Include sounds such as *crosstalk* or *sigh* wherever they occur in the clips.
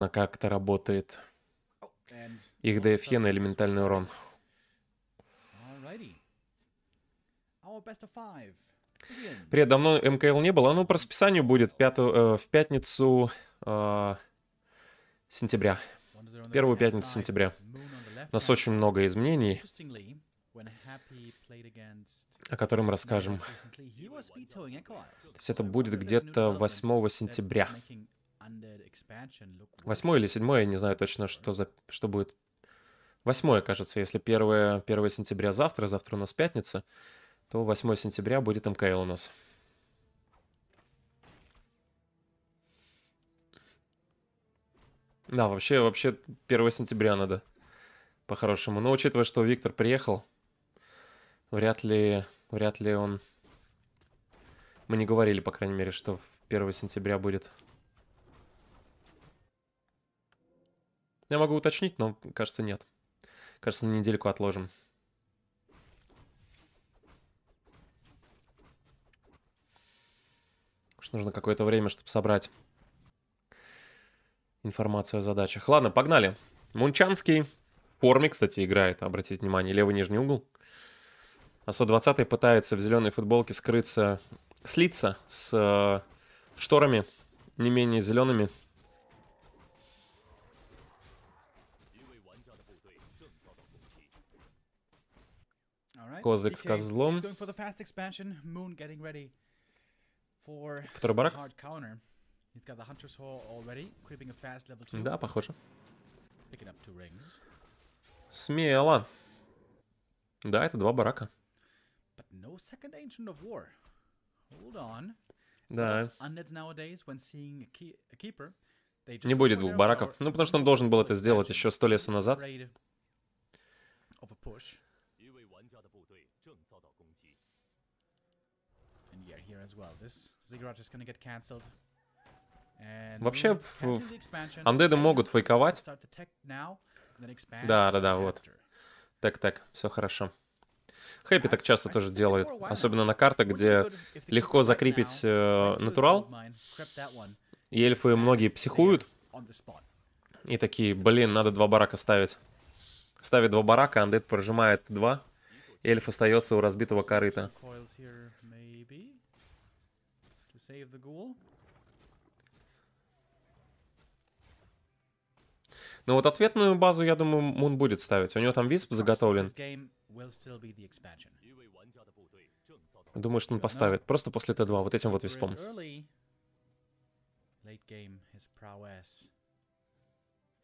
на как это работает. Их ДФЕ на элементальный урон. Привет, давно МКЛ не было. Ну, по расписанию будет пяту, э, в пятницу э, сентября. Первую пятницу сентября. У нас очень много изменений, о которых мы расскажем. То есть это будет где-то 8 сентября. Восьмой или седьмой, я не знаю точно, что, за, что будет. Восьмое, кажется, если первое, первое сентября завтра, завтра у нас пятница, то 8 сентября будет МКЛ у нас. Да, вообще, вообще 1 сентября надо, по-хорошему. Но учитывая, что Виктор приехал, вряд ли, вряд ли он... Мы не говорили, по крайней мере, что 1 сентября будет Я могу уточнить, но, кажется, нет. Кажется, на недельку отложим. Уж нужно какое-то время, чтобы собрать информацию о задачах. Ладно, погнали. Мунчанский в форме, кстати, играет. Обратите внимание, левый нижний угол. А 120-й пытается в зеленой футболке скрыться, слиться с э, шторами, не менее зелеными. козлик с козлом. Второй барак. Да, похоже. Смело. Да, это два барака. Да. Не будет двух бараков. Ну, потому что он должен был это сделать еще сто лет назад. 一位玩家的部队正遭到攻击。And yeah, here as well. This ziggurat is gonna get cancelled. Вообще, в... андеды могут фейковать. Да, да, да, вот. Так, так, все хорошо. Хэппи так часто тоже делает, особенно на картах, где легко закрепить э, натурал. И эльфы многие психуют. И такие, блин, надо два барака ставить. Ставит два барака, андет прожимает два. Эльф остается у разбитого корыта. Но ну вот ответную базу, я думаю, Мун будет ставить. У него там висп заготовлен. Думаю, что он поставит. Просто после Т2, вот этим вот виспом.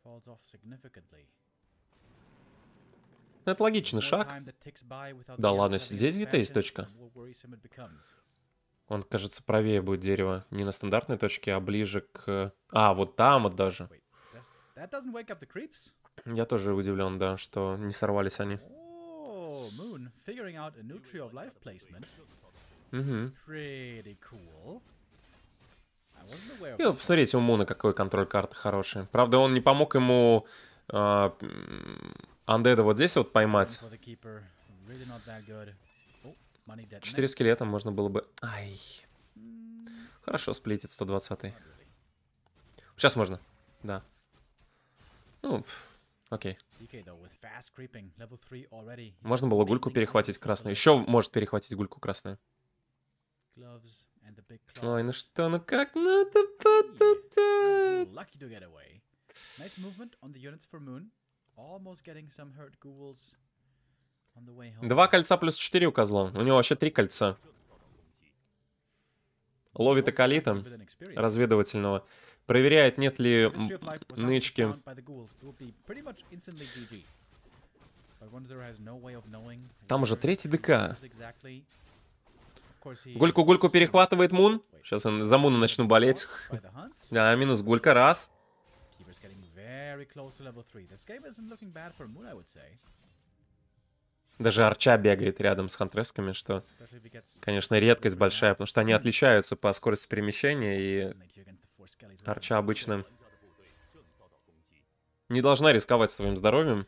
Falls off significantly. Ну, это логичный шаг. Да ладно, здесь где-то есть точка. Он, кажется, правее будет дерево. Не на стандартной точке, а ближе к... А, вот там вот даже. Я тоже удивлен, да, что не сорвались они. Угу. И посмотрите, у Муна какой контроль карты хороший. Правда, он не помог ему э, а Андеда вот здесь вот поймать. Четыре скелета можно было бы... Ай. Хорошо, сплетит 120 -й. Сейчас можно. Да. Ну, окей. Можно было гульку перехватить красную. Еще может перехватить гульку красную. Ой, ну что, ну как надо потутать? Два кольца плюс четыре у козла. У него вообще три кольца. Ловит Акалита, разведывательного. Проверяет, нет ли нычки. Там уже третий ДК. Гульку-гульку перехватывает Мун. Сейчас я за Муну начну болеть. да, минус Гулька, раз. Very close to level 3. This game isn't looking bad for Moon, I would say. Даже Арча бегает рядом с хантресками, что, конечно, редкость большая, потому что они отличаются по скорости перемещения, и Арча обычно не должна рисковать своим здоровьем.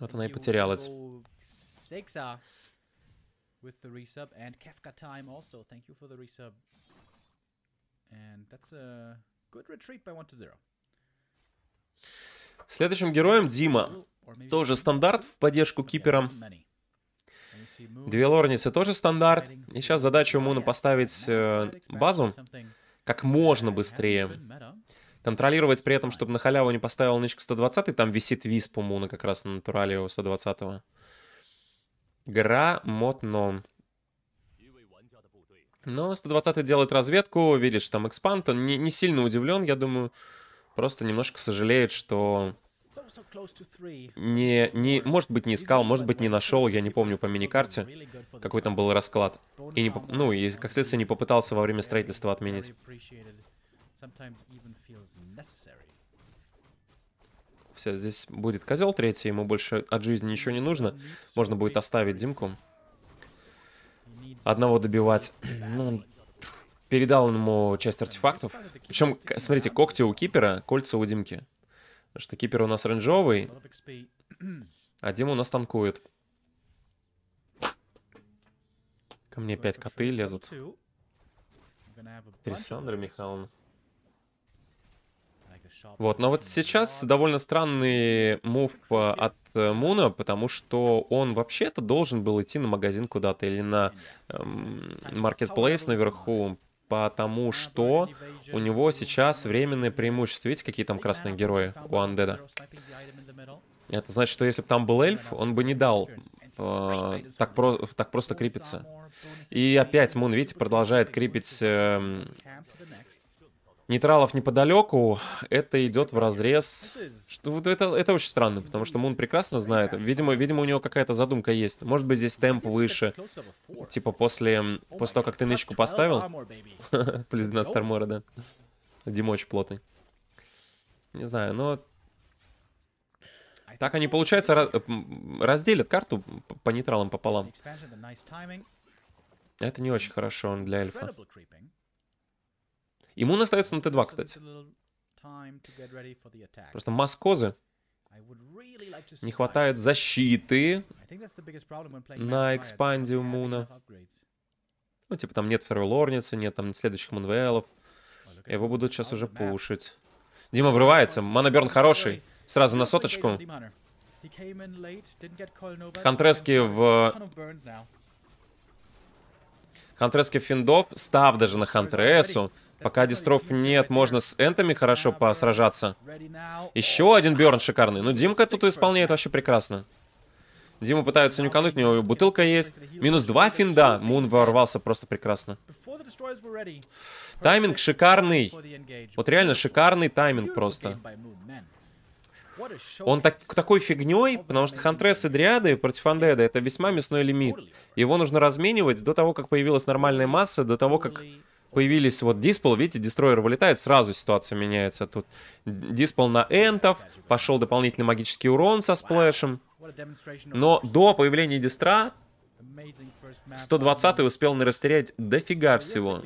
Вот она и потерялась with the resub. And Kefka Time also, thank you for the resub. And that's a good retreat by 1 to 0. Следующим героем Дима. Тоже стандарт в поддержку киперам. Две лорницы тоже стандарт. И сейчас задача у Муна поставить э, базу как можно быстрее. Контролировать при этом, чтобы на халяву не поставил нычку 120, там висит виз по Муна как раз на натурале у 120. Грамотно. Но ну, 120-й делает разведку, видит, что там экспанд. Он не, не сильно удивлен, я думаю. Просто немножко сожалеет, что не, не, может быть, не искал, может быть, не нашел, я не помню по мини карте какой там был расклад. И не, ну, и, как следствие, не попытался во время строительства отменить. Все, здесь будет козел третий, ему больше от жизни ничего не нужно. Можно будет оставить Димку. Одного добивать. *clears throat* Ну, передал ему часть артефактов. Причем, смотрите, когти у Кипера, кольца у Димки. Потому что Кипер у нас ренжовый, а Дима у нас танкует. Ко мне пять коты лезут. Трисандра Михайловна. Вот, но вот сейчас довольно странный мув э, от э, Муна, потому что он вообще-то должен был идти на магазин куда-то или на эм, маркетплейс эм, наверху, потому что у него сейчас временное преимущество. Видите, какие там красные герои у Андеда? Это значит, что если бы там был эльф, он бы не дал э, так, про так просто крепиться. И опять Мун, видите, продолжает крепить э, нейтралов неподалеку, это идет в разрез. Что, вот это, это очень странно, потому что Мун прекрасно знает. Видимо, видимо, у него какая-то задумка есть. Может быть, здесь темп выше. Типа после, после того, как ты нычку поставил. *laughs* Плюс 12 армора, да. Дима очень плотный. Не знаю, но... Так они, получается, разделят карту по нейтралам пополам. Это не очень хорошо для эльфа. Иммун остается на Т2, кстати. Просто маскозы не хватает защиты на у Муна. Ну, типа там нет второй лорницы, нет там следующих Мунвелов. Его будут сейчас уже пушить. Дима врывается, Манаберн хороший. Сразу на соточку. Хантрески в... Хантрески в Финдов, став даже на Хантресу. Пока дистроф нет, можно с энтами хорошо посражаться. Еще один Берн шикарный. Ну, Димка тут исполняет вообще прекрасно. Дима пытаются нюкануть, у него бутылка есть. Минус два финда. Мун ворвался просто прекрасно. Тайминг шикарный. Вот реально шикарный тайминг просто. Он так, такой фигней, потому что Хантрес и Дриады против Андеда это весьма мясной лимит. Его нужно разменивать до того, как появилась нормальная масса, до того, как появились вот диспол, видите, дестройер вылетает, сразу ситуация меняется. Тут диспол на энтов, пошел дополнительный магический урон со сплэшем. Но до появления дистра 120 успел нарастерять дофига всего.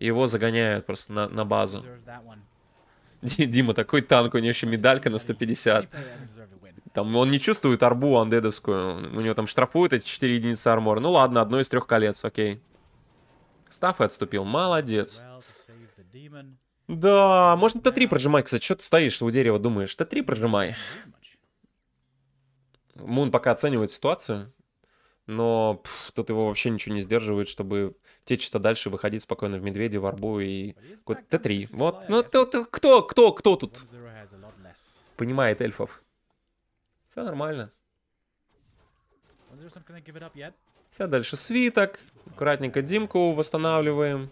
Его загоняют просто на, на базу. Дима, такой танк, у него еще медалька на 150. Там он не чувствует арбу андедовскую. У него там штрафуют эти 4 единицы армора. Ну ладно, одно из трех колец, окей. Став и отступил. Молодец. Да, можно Т3 прожимать, кстати. Что ты стоишь у дерева, думаешь? Т3 прожимай. Мун пока оценивает ситуацию, но пфф, тут его вообще ничего не сдерживает, чтобы течься дальше, выходить спокойно в медведя, в арбу и Т3. Вот, ну то, то, кто, кто, кто тут понимает эльфов? Все нормально. Все, дальше свиток. Аккуратненько Димку восстанавливаем.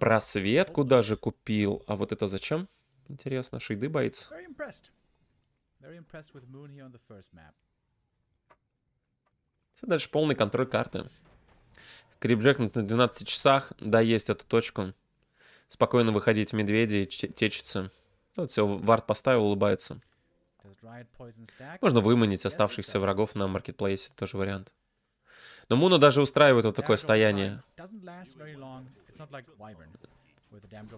Просветку даже купил. А вот это зачем? Интересно, шиды боится. Все, дальше полный контроль карты. Крипджекнуть на 12 часах, да, есть эту точку. Спокойно выходить медведи и течется. Вот все, вард поставил, улыбается. Можно выманить оставшихся врагов на маркетплейсе, тоже вариант. Но Муна даже устраивает вот такое стояние.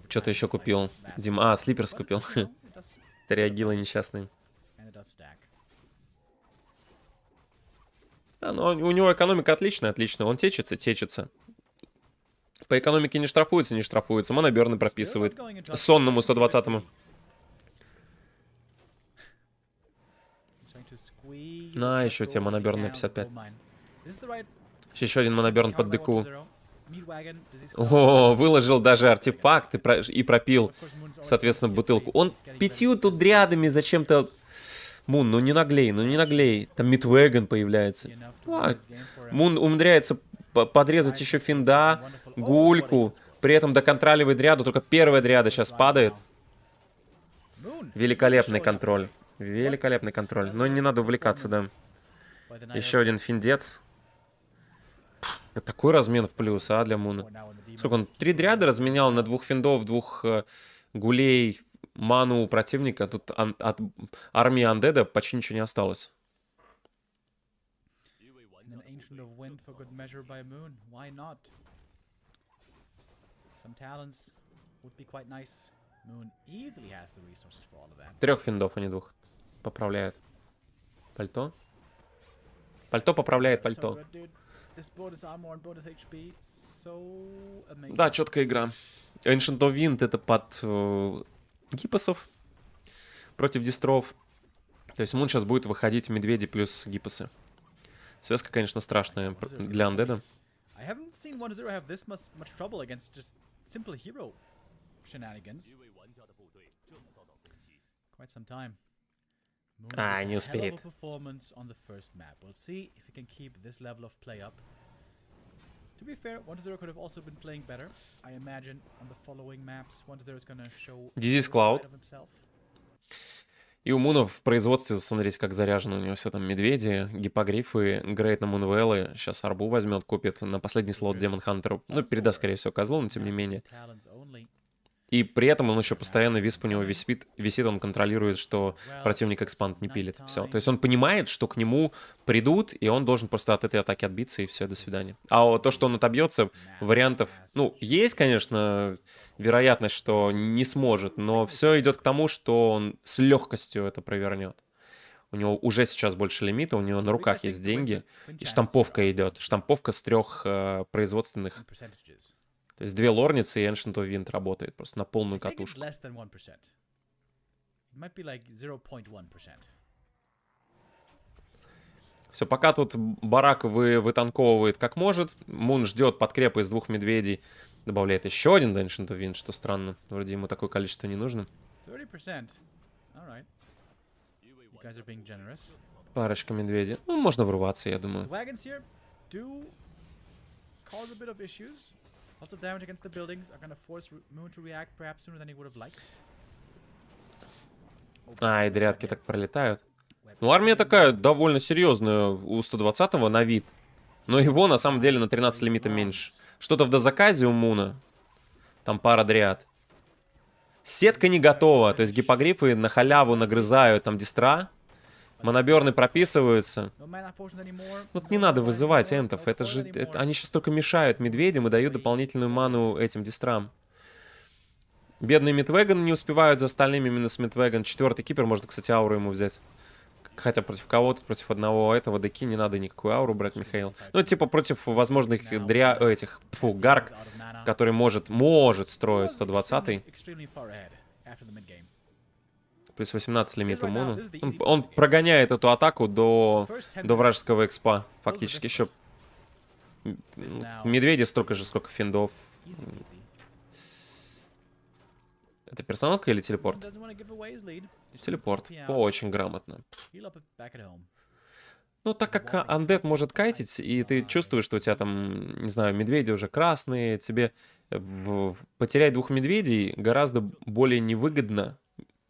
Что-то еще купил. Дим, а, слиперс купил. *laughs* Триагила несчастный. Да, но у него экономика отличная, отличная. Он течется, течется. По экономике не штрафуется, не штрафуется. Моноберны прописывает. Сонному 120-му. *laughs* На, еще тебе моноберн 55. Еще один моноберн под дыку, О, выложил даже артефакт и, про и пропил, соответственно, бутылку. Он пятью тут дрядами зачем-то... Мун, ну не наглей, ну не наглей. Там Митвеган появляется. А, Мун умудряется подрезать еще Финда, Гульку. При этом доконтроливает дряду, только первая дряда сейчас падает. Великолепный контроль. Великолепный контроль. Но не надо увлекаться, да. Еще один финдец. Такой размен в плюс, а, для Муна. Сколько он? Три дряда разменял на двух финдов, двух э, гулей, ману у противника. Тут ан- от армии Андеда почти ничего не осталось. Трех финдов, а не двух. Поправляет. Пальто. Пальто поправляет пальто. Да, четкая игра. Ancient of Wind это под э, гипосов против дистров. То есть он сейчас будет выходить медведи плюс гиппосы. Связка, конечно, страшная для андеда. Quite some time. Ну, а, не успеет. To be fair, 1-0 could have also been playing better. I imagine on the following maps, 1-0 is to show Disease Cloud. И у Муна в производстве, смотрите, как заряжено у него все там. Медведи, гипогрифы, Грейт на Мунвеллы. Сейчас арбу возьмет, купит на последний слот Демон Хантеру. Ну, передаст, скорее всего, козлу, но тем не менее. И при этом он еще постоянно висп у него висит, висит, он контролирует, что противник экспанд не пилит. Все. То есть он понимает, что к нему придут, и он должен просто от этой атаки отбиться, и все, до свидания. А то, что он отобьется, вариантов, ну, есть, конечно, вероятность, что не сможет, но все идет к тому, что он с легкостью это провернет. У него уже сейчас больше лимита, у него на руках есть деньги, и штамповка идет. Штамповка с трех э, производственных то есть две лорницы и Ancient of Wind работает просто на полную катушку. Все, пока тут барак вы, вытанковывает как может. Мун ждет подкрепы из двух медведей. Добавляет еще один до Ancient Wind, что странно. Вроде ему такое количество не нужно. Парочка медведей. Ну, можно врываться, я думаю. Lots of damage against the buildings. Are gonna force Moon to react perhaps sooner than he would have liked. А, и дрядки так пролетают. Ну, армия такая довольно серьезная у 120-го на вид. Но его на самом деле на 13 лимита меньше. Что-то в дозаказе у Муна. Там пара дряд. Сетка не готова. То есть гипогрифы на халяву нагрызают там дистра. Моноберны прописываются. Вот не надо вызывать энтов. Это же... Это, они сейчас только мешают медведям и дают дополнительную ману этим дистрам. Бедные Митвеган не успевают за остальными, минус Митвеган. Четвертый кипер, может, кстати, ауру ему взять. Хотя против кого-то, против одного этого деки не надо никакую ауру брать, Михаил. Ну, типа против возможных дря... этих, фу, гарк, который может, может строить 120-й. Плюс 18 лимит у Муна. Ну, он, он прогоняет эту атаку до, до вражеского экспа. Фактически еще... Медведи столько же, сколько финдов. Это персоналка или телепорт? Телепорт. Очень грамотно. Ну, так как андет может кайтить, и ты чувствуешь, что у тебя там, не знаю, медведи уже красные, тебе потерять двух медведей гораздо более невыгодно,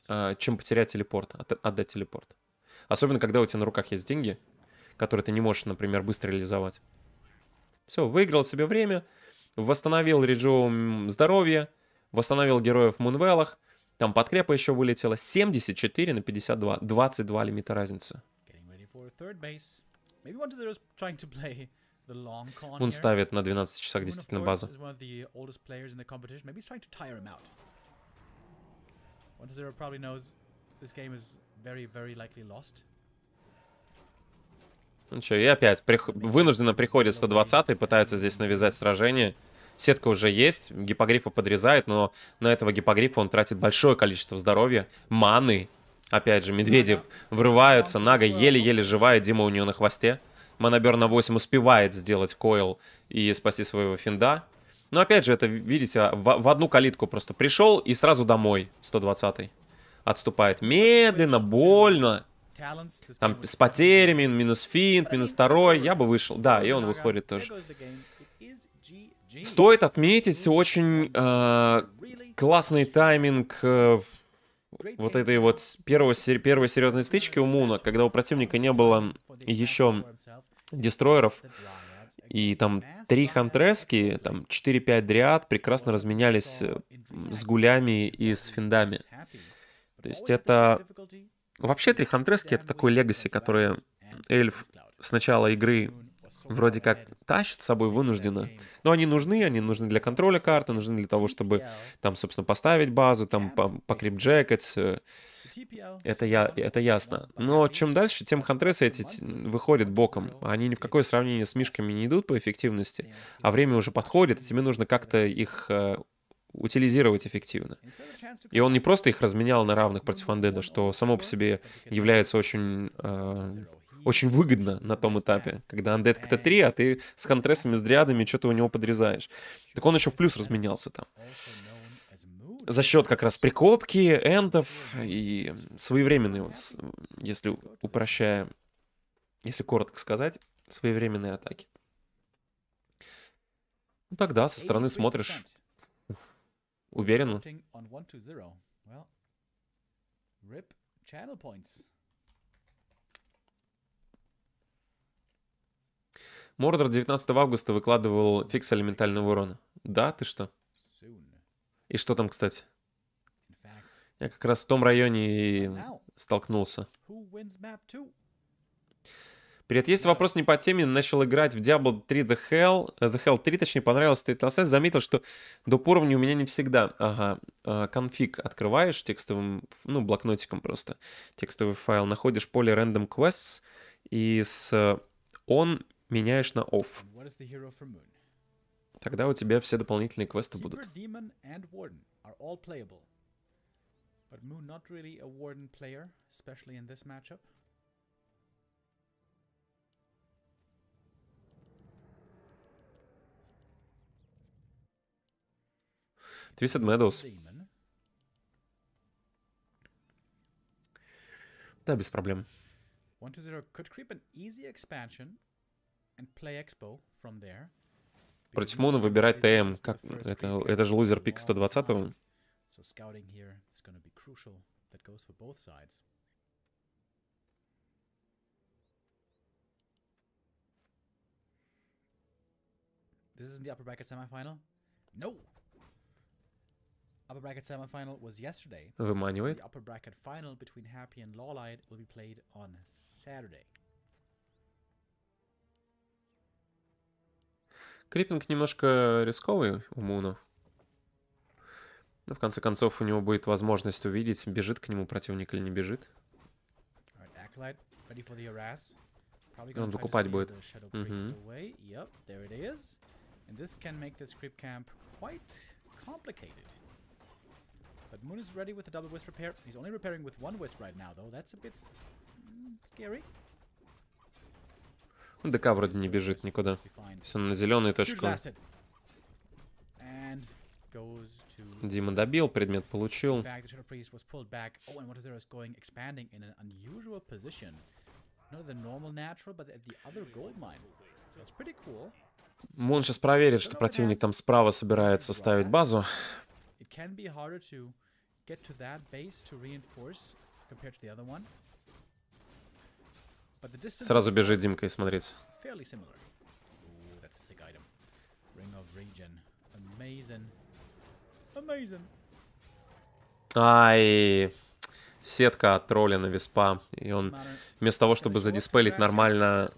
а, чем потерять телепорт, отдать телепорт. Особенно, когда у тебя на руках есть деньги, которые ты не можешь, например, быстро реализовать. Все, выиграл себе время, восстановил Риджоу здоровье, восстановил героев в Мунвеллах, там подкрепа еще вылетела. 74 на 52, 22 лимита разницы. Он ставит на 12 часах действительно базу. One Zero probably knows this game is very, very likely lost. Ну что, и опять прих... вынужденно приходит 120 и пытаются здесь навязать сражение. Сетка уже есть, гипогрифа подрезает, но на этого гипогрифа он тратит большое количество здоровья, маны. Опять же, медведи врываются, Нага еле-еле живая, Дима у нее на хвосте. Монобер на 8 успевает сделать койл и спасти своего финда. Но опять же, это, видите, а, в, в одну калитку просто пришел и сразу домой 120-й. Отступает медленно, больно. Там с потерями, минус финт, минус второй. Я бы вышел. Да, и он выходит тоже. Стоит отметить очень э, классный тайминг э, вот этой вот первого, первой серьезной стычки у Муна, когда у противника не было еще дестройеров. И там три хантрески, там 4-5 дриад прекрасно разменялись э, с гулями и с финдами. То есть это... Вообще три хантрески — это такой легаси, который эльф с начала игры вроде как тащит с собой вынужденно. Но они нужны, они нужны для контроля карты, нужны для того, чтобы там, собственно, поставить базу, там, покрепджекать, э, это, я, это ясно. Но чем дальше, тем хантресы эти выходят боком. Они ни в какое сравнение с мишками не идут по эффективности, а время уже подходит, и тебе нужно как-то их э, утилизировать эффективно. И он не просто их разменял на равных против Андеда, что само по себе является очень э, очень выгодно на том этапе, когда Undead КТ-3, а ты с хантресами, с дриадами что-то у него подрезаешь. Так он еще в плюс разменялся там за счет как раз прикопки, эндов и своевременные, если упрощая, если коротко сказать, своевременные атаки. Ну тогда со стороны смотришь уверенно. Мордор 19 августа выкладывал фикс элементального урона. Да, ты что? И что там, кстати? Я как раз в том районе и столкнулся. Привет, есть вопрос не по теме. Начал играть в Diablo 3 The Hell. Э, the Hell 3, точнее, понравилось State Assassin. Заметил, что до уровня у меня не всегда. Ага, э, конфиг открываешь текстовым, ну, блокнотиком просто. Текстовый файл. Находишь поле Random Quests и с э, он меняешь на off. Тогда у тебя все дополнительные квесты будут. But Moon not really a Warden player, especially in this matchup. Twisted Meadows. Да, без проблем. 1-0 could creep an easy expansion and play Expo from there против Муна выбирать ТМ. Как? Это, это же лузер пик 120 -го. This isn't the upper bracket semifinal. No. Upper bracket semifinal was yesterday. Выманивает. The upper bracket final between Happy and Lawlight will be played on Saturday. Крипинг немножко рисковый у Муна. Но в конце концов у него будет возможность увидеть, бежит к нему противник или не бежит. он выкупать будет. Угу. But Moon is ready with a double wisp repair. He's only repairing with one wisp right now, though. That's a bit mm, scary. Ну, ДК вроде не бежит никуда. Все на зеленую точку. Дима добил, предмет получил. Oh, Мон сейчас проверит, что противник там справа собирается ставить базу. It can be harder to get to that base to reinforce compared to the other one. Сразу бежит Димка и смотреть. Ай, сетка от тролля на веспа. И он вместо того, чтобы задиспелить нормально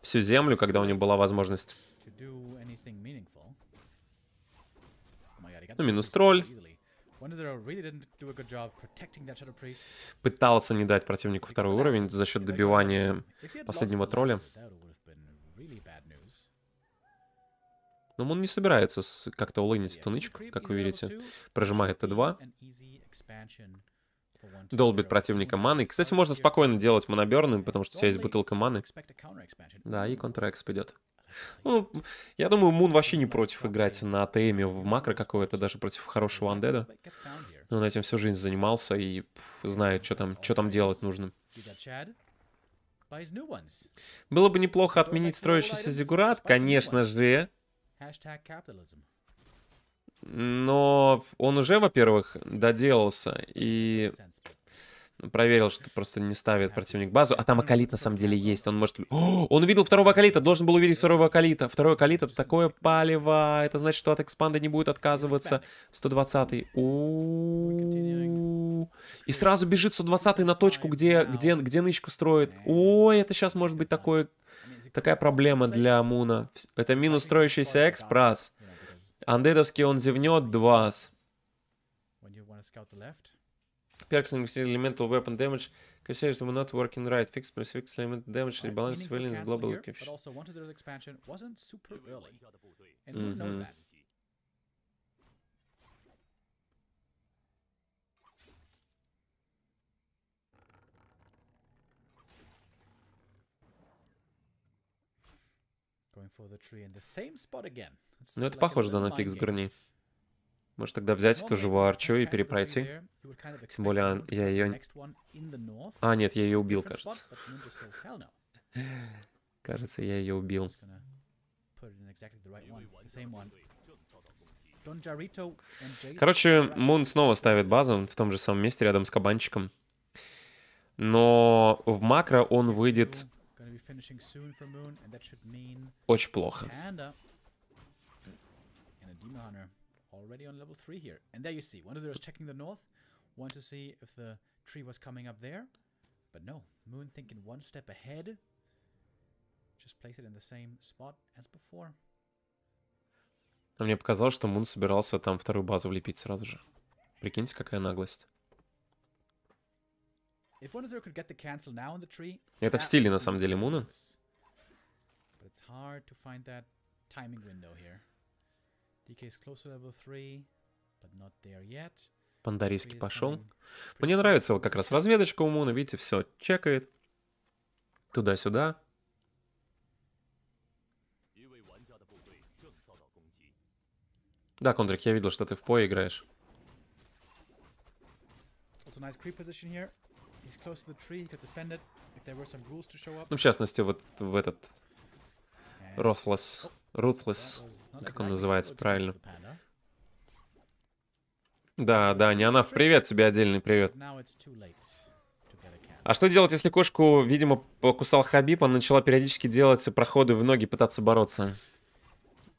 всю землю, когда у него была возможность. Ну, минус тролль. Пытался не дать противнику второй уровень за счет добивания последнего тролля. Но он не собирается как-то улынить эту нычку, как вы видите. Прожимает Т2. Долбит противника маны. Кстати, можно спокойно делать моноберны, потому что у тебя есть бутылка маны. Да, и контрэксп идет. Ну, я думаю, Мун вообще не против играть на АТМе в макро какое-то, даже против хорошего андеда. Ну, он этим всю жизнь занимался и пф, знает, что там, что там делать нужно. Было бы неплохо отменить строящийся зигурат, конечно же. Но он уже, во-первых, доделался, и проверил, что просто не ставит противник базу, а там Акалит на самом деле есть, он может... О, *gasps* он увидел второго Акалита, должен был увидеть второго Акалита. Второй Акалит — это такое ну, палево, это значит, что от экспанда не будет отказываться. 120-й. И сразу бежит 120-й на точку, где, где, где нычку строит. Ой, это сейчас может быть такое, такая проблема для Муна. Это минус строящийся экспресс. Андедовский он зевнет, 2 Perks increase elemental weapon damage. Crusaders were not working right. Fix plus fix element damage, rebalance civilians, global here, But also, one to zero's expansion wasn't super early. And who mm -hmm. knows that? Going for the tree in the same spot again. Ну это похоже да, на фикс горни. Может тогда взять эту живую Арчу и перепройти. Тем более я ее... А, нет, я ее убил, кажется. *laughs* Кажется, я ее убил. Короче, Мун снова ставит базу в том же самом месте, рядом с кабанчиком. Но в макро он выйдет очень плохо already on level 3 here. And there you see, 1-0 is checking the north. Want to see if the tree was coming up there. But no, Moon thinking one step ahead. Just place it in the same spot as before. Но мне показалось, что Мун собирался там вторую базу влепить сразу же. Прикиньте, какая наглость. Это в стиле, на самом деле, Муна. Пандарийский пошел. Мне нравится вот как раз разведочка у Муна. Видите, все чекает. Туда-сюда. Да, Кондрик, я видел, что ты в пое играешь. Ну, в частности, вот в этот Rothless oh, Ruthless, как он называется правильно. Да, да, не она в привет, тебе отдельный привет. А что делать, если кошку, видимо, покусал Хабиб, она начала периодически делать проходы в ноги, пытаться бороться?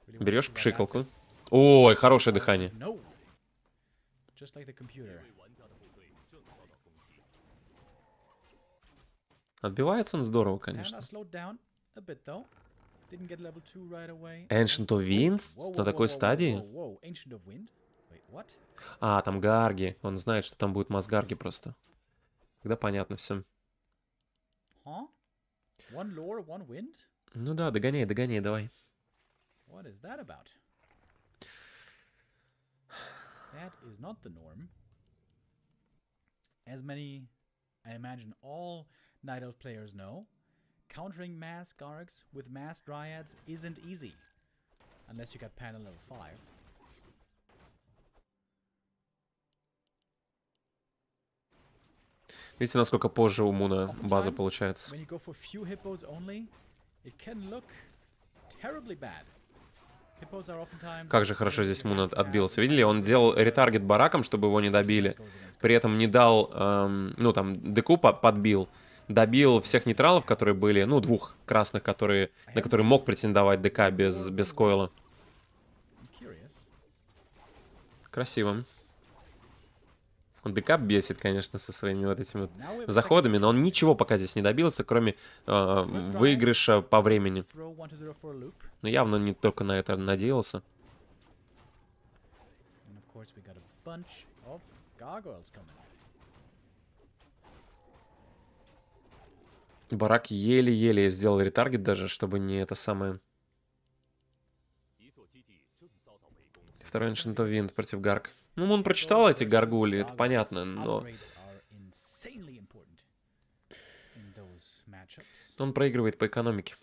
Берешь пшикалку. Ой, хорошее дыхание. Отбивается он здорово, конечно. Ancient of Winds? На такой стадии? А, там Гарги. Он знает, что там будет Мазгарги просто. Тогда понятно все. Ну да, догоняй, догоняй, давай. What is that about? That is not the norm. As many, I imagine all Night Elf players know, Countering mass Gargs with mass Dryads isn't easy. Unless you got Panel level 5. Видите, насколько позже у Муна база получается. Как же хорошо здесь Мун отбился. Видели, он делал ретаргет бараком, чтобы его не добили. При этом не дал, эм, ну там, деку подбил добил всех нейтралов, которые были, ну, двух красных, которые, на которые мог претендовать ДК без, без койла. Красиво. Он ДК бесит, конечно, со своими вот этими вот заходами, но он ничего пока здесь не добился, кроме э, выигрыша по времени. Но явно не только на это надеялся. bunch of gargoyles coming. Барак еле-еле сделал ретаргет даже, чтобы не это самое... Второй Ancient of Wind против Гарк. Ну, он прочитал эти гаргули, это понятно, но... Он проигрывает по экономике.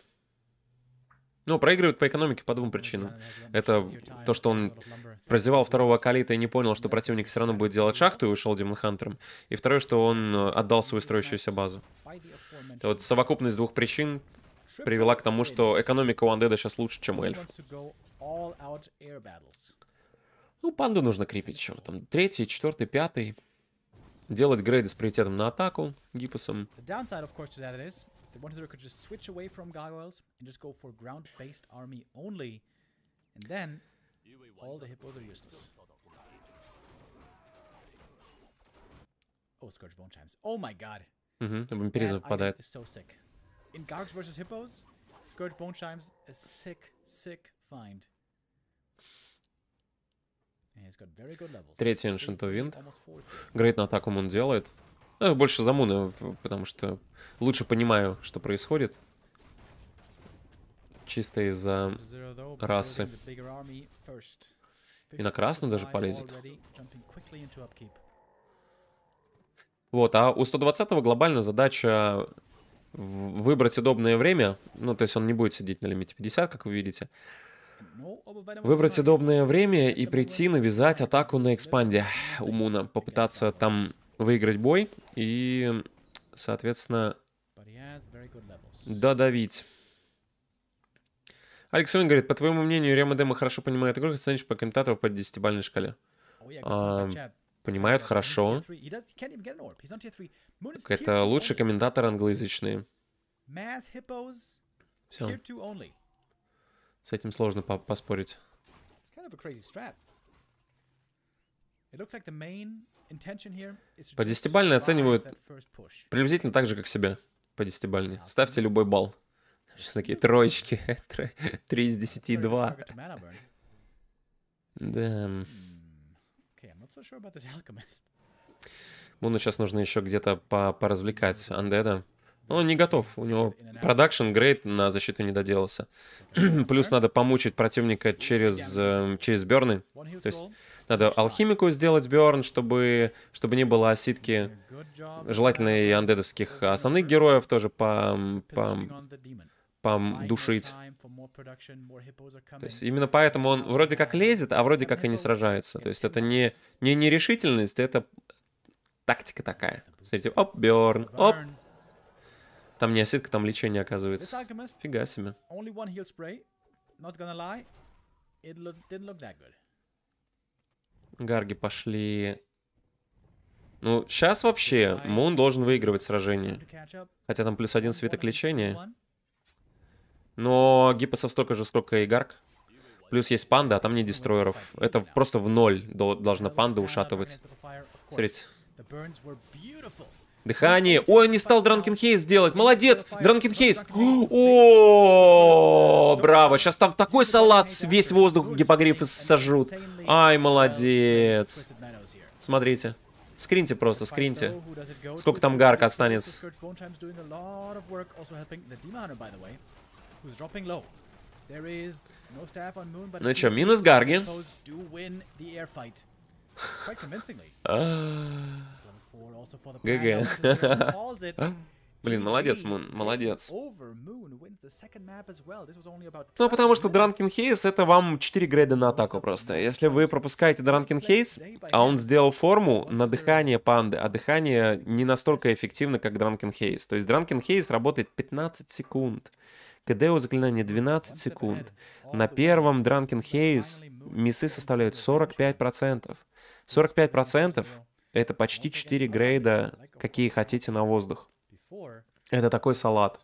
Ну, проигрывает по экономике по двум причинам. Это то, что он прозевал второго Акалита и не понял, что противник все равно будет делать шахту и ушел демонхантером. И второе, что он э, отдал свою строящуюся базу. Это вот совокупность двух причин привела к тому, что экономика у Андеда сейчас лучше, чем у эльф. Ну, панду нужно крепить еще. Там третий, четвертый, пятый. Делать грейды с приоритетом на атаку гипосом. All the hippos are useless. Oh, Scourge Bone Chimes. Oh my god. Угу, вампиризм выпадает. so sick. In Gargs versus Hippos, Scourge Bone Chimes a sick, sick find. Третий Ancient of Wind. Грейт на атаку Мун делает. Я больше за Муна, потому что лучше понимаю, что происходит чисто из-за расы. И на красную даже полезет. Вот, а у 120 го глобально задача выбрать удобное время. Ну, то есть он не будет сидеть на лимите 50, как вы видите. Выбрать удобное время и прийти навязать атаку на экспанде у Муна. Попытаться там выиграть бой и, соответственно, додавить. Алекс Уин говорит, по твоему мнению, Рема Дема хорошо понимает игру, как оценишь по комментатору по 10 шкале. А, ну, понимают хорошо. Как Это лучший комментатор англоязычный. Все. С этим сложно по поспорить. По десятибальной оценивают приблизительно так же, как себя. По десятибальной. Ставьте ну, любой балл. Сейчас такие троечки. *laughs* Три из десяти, два. Да. Муну ну, сейчас нужно еще где-то по поразвлекать Андеда. Но ну, он не готов. У него продакшн грейд на защиту не доделался. *clears throat* Плюс надо помучить противника через, эм, через берны. То есть надо алхимику сделать берн, чтобы, чтобы не было осидки. Желательно и андедовских основных героев тоже по, по пам душить. То есть именно поэтому он вроде как лезет, а вроде как и не сражается. То есть это не, не нерешительность, это тактика такая. Смотрите, оп, Бёрн, оп. Там не осетка, там лечение оказывается. Фига себе. Гарги пошли. Ну, сейчас вообще Мун должен выигрывать сражение. Хотя там плюс один свиток лечения. Но гипосов столько же, сколько и гарк. Плюс есть панда, а там нет дестройеров. Это просто в ноль должна панда ушатывать. Смотрите. Дыхание. Ой, не стал Дранкин Хейс делать. Молодец, Дранкин Хейс. О, браво. Сейчас там такой салат, весь воздух гипогрифы сожрут. Ай, молодец. Смотрите. Скриньте просто, скриньте. Сколько там гарка останется. Ну что, минус Гаргин? *laughs* А. ГГ. *laughs* А? Блин, молодец, Мун, молодец. Ну, потому что Дранкин Хейс это вам 4 грейда на атаку просто. Если вы пропускаете Дранкин Хейс, а он сделал форму на дыхание панды, а дыхание не настолько эффективно, как Дранкин Хейс. То есть Дранкин Хейс работает 15 секунд. КД у заклинания 12 секунд. На первом Дранкен Хейс мисы составляют 45%. 45% — это почти 4 грейда, какие хотите на воздух. Это такой салат.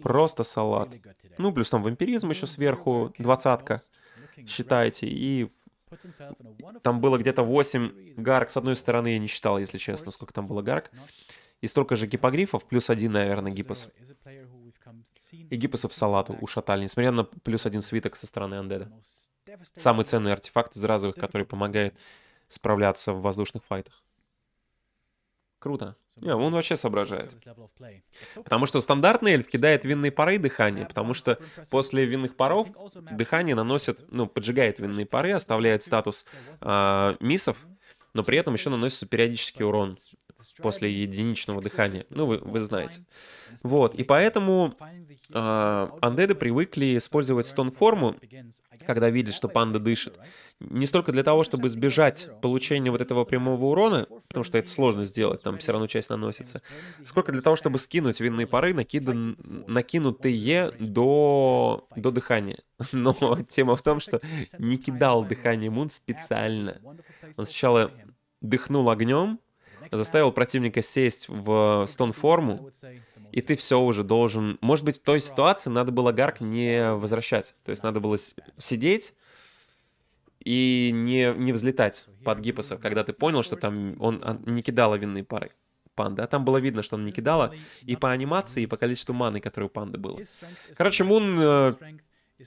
Просто салат. Ну, плюс там вампиризм еще сверху, двадцатка, считайте. И там было где-то 8 гарк. С одной стороны, я не считал, если честно, сколько там было гарк. И столько же гипогрифов, плюс один, наверное, гипос и гипосов салату ушатали, несмотря на плюс один свиток со стороны андеда. Самый ценный артефакт из разовых, который помогает справляться в воздушных файтах. Круто. Не, он вообще соображает. Потому что стандартный эльф кидает винные пары и дыхание, потому что после винных паров дыхание наносит, ну, поджигает винные пары, оставляет статус э, миссов, но при этом еще наносится периодический урон после единичного дыхания. Ну, вы, вы знаете. Вот, и поэтому э, привыкли использовать стон-форму, когда видят, что панда дышит не столько для того, чтобы избежать получения вот этого прямого урона, потому что это сложно сделать, там все равно часть наносится, сколько для того, чтобы скинуть винные пары, накидан, накинутые до, до дыхания. *laughs* Но тема в том, что не кидал дыхание Мун специально. Он сначала дыхнул огнем, заставил противника сесть в стон-форму, и ты все уже должен... Может быть, в той ситуации надо было гарк не возвращать. То есть надо было сидеть, и не, не взлетать под Гиппоса, когда ты понял, что там он не кидала винные пары панда. А там было видно, что он не кидала и по анимации, и по количеству маны, которое у панды было. Короче, Мун э,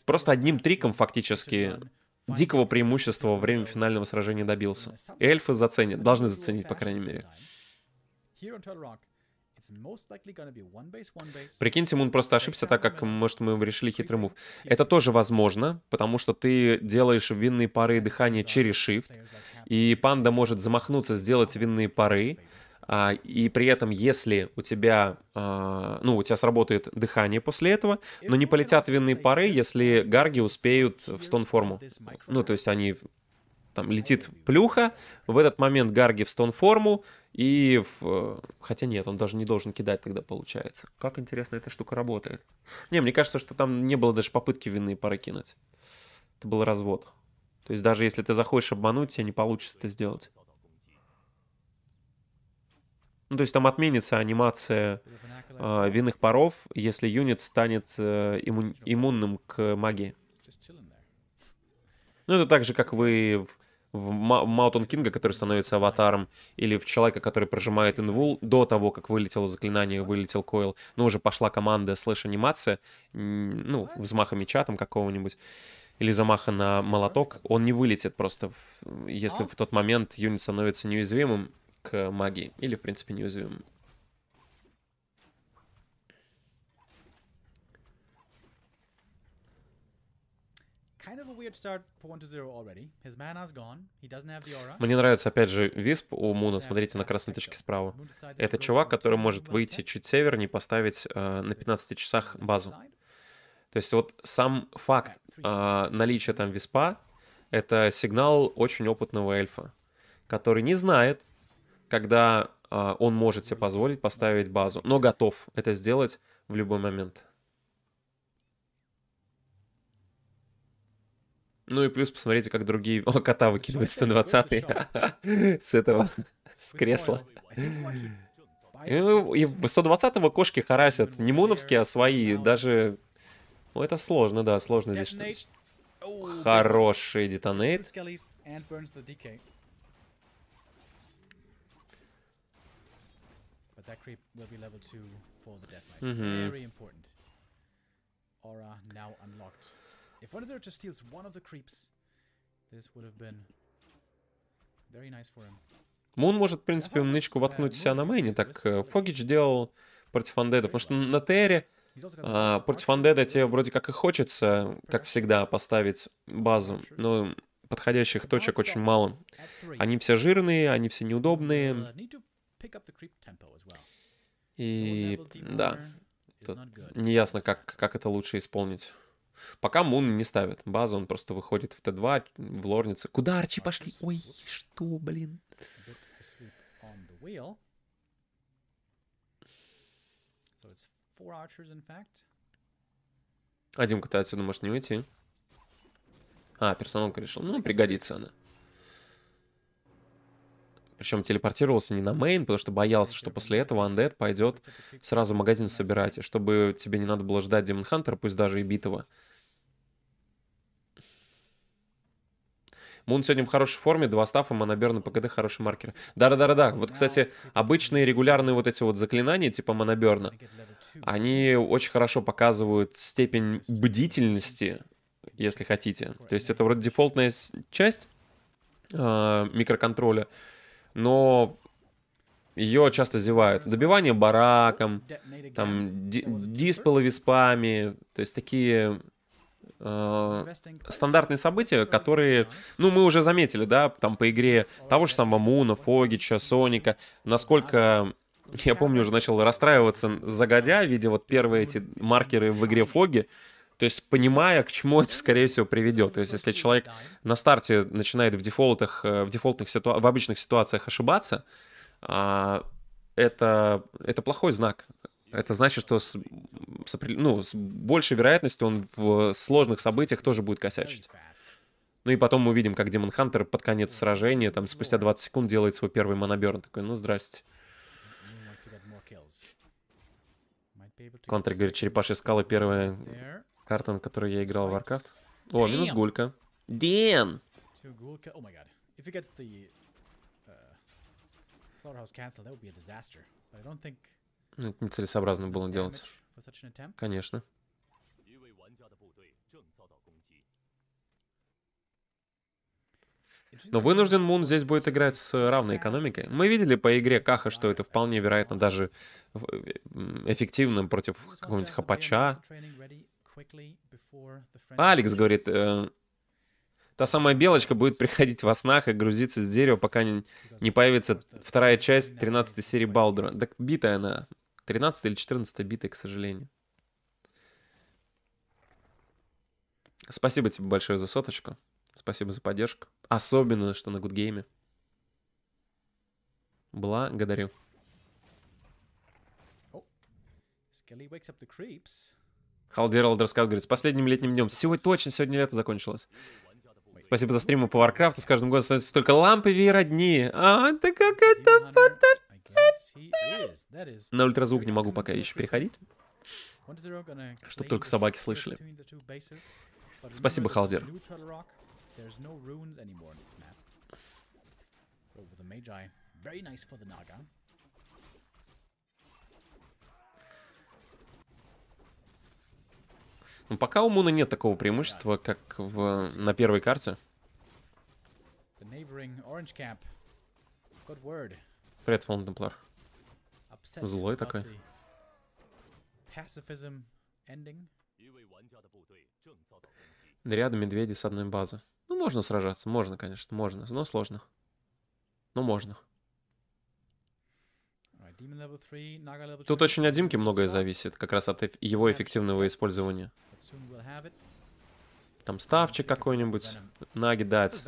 просто одним триком фактически дикого преимущества во время финального сражения добился. эльфы заценят, должны заценить, по крайней мере. Прикиньте, Мун просто ошибся, так как, может, мы решили хитрый мув. Это тоже возможно, потому что ты делаешь винные пары и дыхание через shift, и панда может замахнуться, сделать винные пары, а, и при этом, если у тебя, а, ну, у тебя сработает дыхание после этого, но не полетят винные пары, если гарги успеют в стон-форму. Ну, то есть они, там, летит плюха, в этот момент гарги в стон-форму, и в... Хотя нет, он даже не должен кидать тогда, получается. Как интересно эта штука работает. Не, мне кажется, что там не было даже попытки вины кинуть. Это был развод. То есть даже если ты захочешь обмануть, тебе не получится это сделать. Ну, то есть там отменится анимация э, винных паров, если юнит станет э, иммун, иммунным к магии. Ну, это так же, как вы в Маутон Кинга, который становится аватаром, или в человека, который прожимает инвул до того, как вылетело заклинание, вылетел койл, но ну, уже пошла команда слэш-анимация, ну, взмаха меча там какого-нибудь, или замаха на молоток, он не вылетит просто, если в тот момент юнит становится неуязвимым к магии, или, в принципе, неуязвимым. Мне нравится, опять же, висп у Муна. Смотрите на красной точке справа. Это чувак, который может выйти чуть севернее и поставить э, на 15 часах базу. То есть вот сам факт э, наличия там виспа — это сигнал очень опытного эльфа, который не знает, когда э, он может себе позволить поставить базу, но готов это сделать в любой момент. Ну и плюс посмотрите, как другие... О, *laughs* кота выкидывает 120 *laughs* с этого, с кресла. Ну, и в 120-го кошки харасят не муновские, а свои. Даже... Ну это сложно, да, сложно здесь что-то. Хороший детонейт. Угу. If one of their just steals one of the creeps, this would have been very nice for him. Мун может, в принципе, нычку воткнуть себя на мейне, так э, Фогич делал против андедов, потому что на ТРе а, против андеда тебе вроде как и хочется, как всегда, поставить базу, но подходящих точек очень мало. Они все жирные, они все неудобные. Uh, и да, неясно, как, как это лучше исполнить. Пока Мун не ставит базу, он просто выходит в Т2, в лорнице. Куда, Арчи, пошли? Ой, что, блин? А Димка, ты отсюда может не уйти? А, персоналка решил. Ну, пригодится она. Причем телепортировался не на мейн, потому что боялся, что после этого Undead пойдет сразу магазин собирать. И чтобы тебе не надо было ждать Демон Хантера, пусть даже и битого. Мун сегодня в хорошей форме, два стафа, монобер на ПКД хороший маркер. Да-да-да-да, вот, кстати, обычные регулярные вот эти вот заклинания типа моноберна, они очень хорошо показывают степень бдительности, если хотите. То есть это вроде дефолтная часть э, микроконтроля, но ее часто зевают. Добивание бараком, там, ди диспелы виспами, то есть такие Э, стандартные события, которые, ну, мы уже заметили, да, там по игре того же самого Муна, Фогича, Соника, насколько я помню, уже начал расстраиваться загодя, видя вот первые эти маркеры в игре Фоги, то есть понимая, к чему это, скорее всего, приведет. То есть если человек на старте начинает в дефолтах, э, в дефолтных ситуа- в обычных ситуациях ошибаться, а, это, это плохой знак. Это значит, что с с, ну, с большей вероятностью он в сложных событиях тоже будет косячить. Ну и потом мы увидим, как Демон Хантер под конец сражения, там, спустя 20 секунд делает свой первый моноберн. Такой, ну, здрасте. Контри говорит, черепашья скалы первая карта, на которой я играл в Warcraft. О, минус гулька. Дэн! Uh, ну, это нецелесообразно было делать. Конечно. Но вынужден Мун здесь будет играть с равной экономикой. Мы видели по игре Каха, что это вполне вероятно даже эффективным против какого-нибудь хапача. А, Алекс говорит, э, та самая белочка будет приходить во снах и грузиться с дерева, пока не, не появится вторая часть 13 серии Балдура. Так битая она, 13 или 14 биты, к сожалению. Спасибо тебе большое за соточку. Спасибо за поддержку. Особенно, что на Гудгейме. Благодарю. Халдералд рассказывает, говорит, с последним летним днем. Сегодня точно, сегодня лето закончилось. Спасибо за стримы по Варкрафту. С каждым годом становится только ламповее родни. А, да как это фантастично. На ультразвук не могу пока еще переходить, чтобы только собаки слышали. Спасибо, Халдер. Ну, пока у Муна нет такого преимущества, как в, на первой карте. Привет, Фонд Злой такой. Рядом медведи с одной базы. Ну, можно сражаться, можно, конечно, можно, но сложно. Но можно. Тут очень от Димки многое зависит, как раз от его эффективного использования там ставчик какой-нибудь, наги дать,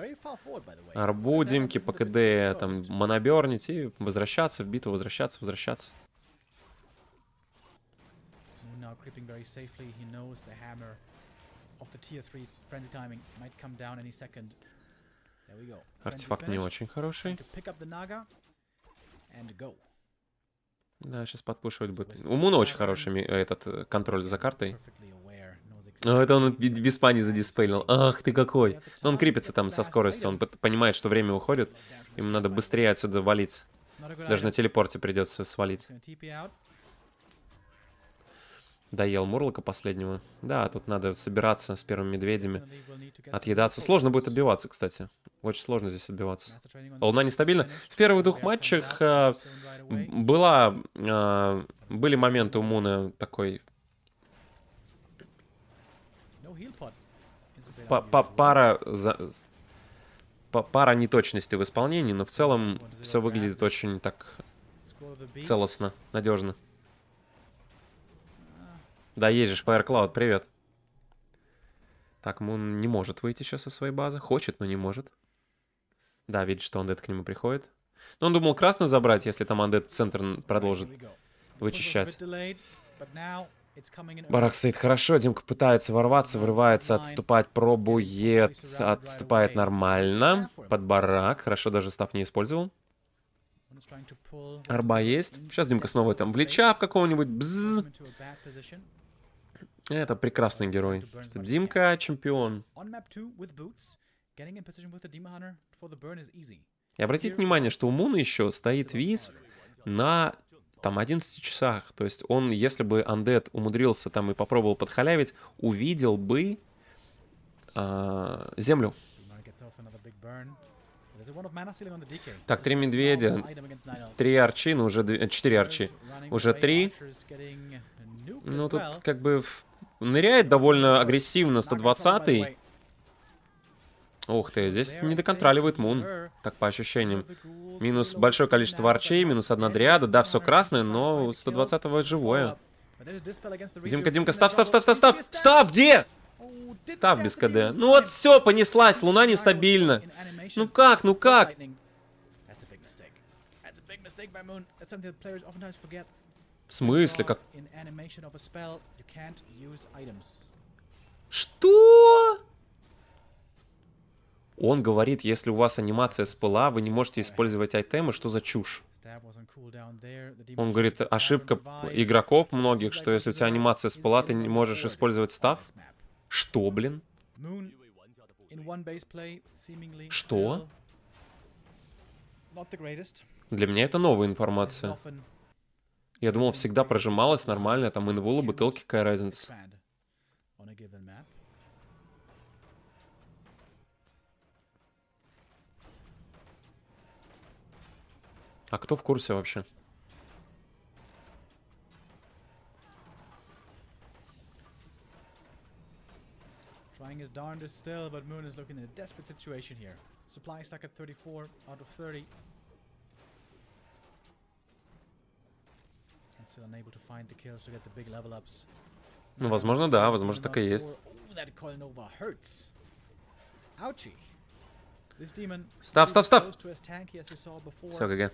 арбудинки по КД, там монобернить и возвращаться в биту, возвращаться, возвращаться. Артефакт не очень хороший. Да, сейчас подпушивать будет. У Муна очень хороший э, этот э, контроль за картой. Ну, это он в Испании задиспелил. Ах, ты какой. Но он крепится там со скоростью, он понимает, что время уходит. Ему надо быстрее отсюда валить. Даже на телепорте придется свалить. Доел Мурлока последнего. Да, тут надо собираться с первыми медведями. Отъедаться. Сложно будет отбиваться, кстати. Очень сложно здесь отбиваться. А Луна нестабильна. В первых двух матчах э, была, э, были моменты у Муна такой П пара за... пара неточностей в исполнении, но в целом все выглядит очень так целостно, надежно. А. Да, ездишь, Firecloud, привет. Так, он не может выйти сейчас со своей базы. Хочет, но не может. Да, видит, что Undead к нему приходит. Но ну, он думал красную забрать, если там Undead центр продолжит вычищать. Барак стоит хорошо, Димка пытается ворваться, вырывается, отступать, пробует, отступает нормально. Под барак, хорошо, даже став не использовал. Арба есть. Сейчас Димка снова там в лича какого-нибудь. Это прекрасный герой. Что Димка чемпион. И обратите внимание, что у Муна еще стоит Висп на там 11 часах. То есть он, если бы Андет умудрился там и попробовал подхалявить, увидел бы э, землю. Так, три медведя, три арчи, ну уже четыре арчи, уже три. Ну тут как бы ныряет довольно агрессивно 120-й. Ух ты, здесь не доконтроливает Мун, так по ощущениям. Минус большое количество арчей, минус одна дриада, да, все красное, но 120-го живое. Димка, Димка, став, став, став, став, став! Став, где? Став без КД. Ну вот все, понеслась, луна нестабильна. Ну как, ну как? В смысле, как? Что? Он говорит, если у вас анимация спыла, вы не можете использовать айтемы, что за чушь? Он говорит, ошибка игроков многих, что если у тебя анимация спыла, ты не можешь использовать став. Что, блин? Что? Для меня это новая информация. Я думал, всегда прожималась нормально, там инвула, бутылки, какая разница. А кто в курсе вообще? Trying his darndest still, but Moon is looking in a desperate situation here. Supply stack at 34 out of 30. And still unable to find the kills to get the big level ups. Ну, возможно, да, возможно, так и есть. Став, став, став! Все, ГГ.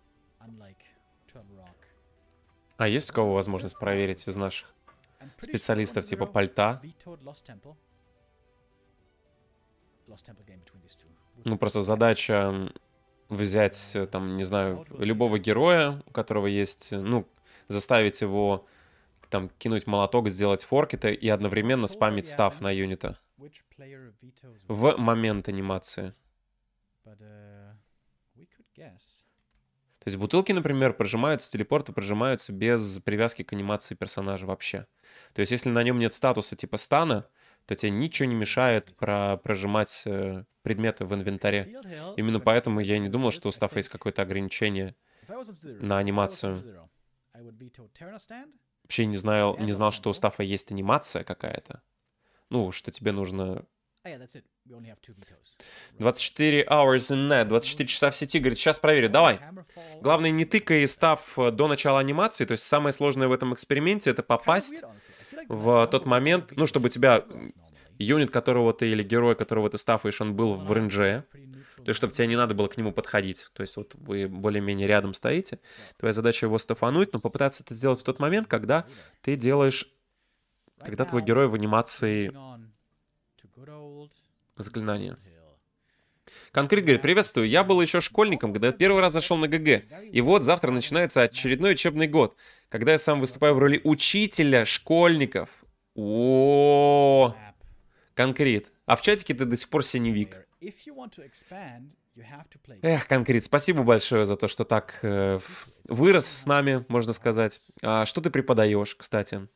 А есть у кого возможность проверить из наших специалистов типа пальта? Ну, просто задача взять, э, там, не знаю, любого героя, у которого есть, э, ну, заставить его там кинуть молоток, сделать форк и одновременно спамить став на юнита в момент анимации. Uh, то есть бутылки, например, прожимаются телепорты прожимаются без привязки к анимации персонажа вообще. То есть если на нем нет статуса типа стана, то тебе ничего не мешает про прожимать э, предметы в инвентаре. Именно поэтому я не думал, что у стафа есть какое-то ограничение на анимацию. Вообще не знал, не знал, что у стафа есть анимация какая-то. Ну, что тебе нужно 24 hours in net, 24 часа в сети, говорит, сейчас проверю, давай. Главное, не тыкай став э, до начала анимации, то есть самое сложное в этом эксперименте, это попасть в тот момент, ну, чтобы у тебя юнит, которого ты, или герой, которого ты стафаешь, он был в рейнже, то есть, чтобы тебе не надо было к нему подходить. То есть, вот вы более-менее рядом стоите, твоя задача его стафануть, но попытаться это сделать в тот момент, когда ты делаешь, когда твой герой в анимации заклинание. Конкрет говорит, приветствую, я был еще школьником, когда первый раз зашел на ГГ. И вот завтра начинается очередной учебный год, когда я сам выступаю в роли учителя школьников. О, Конкрет. А в чатике ты до сих пор синевик. Эх, Конкрет, спасибо большое за то, что так э, вырос с нами, можно сказать. А что ты преподаешь, кстати?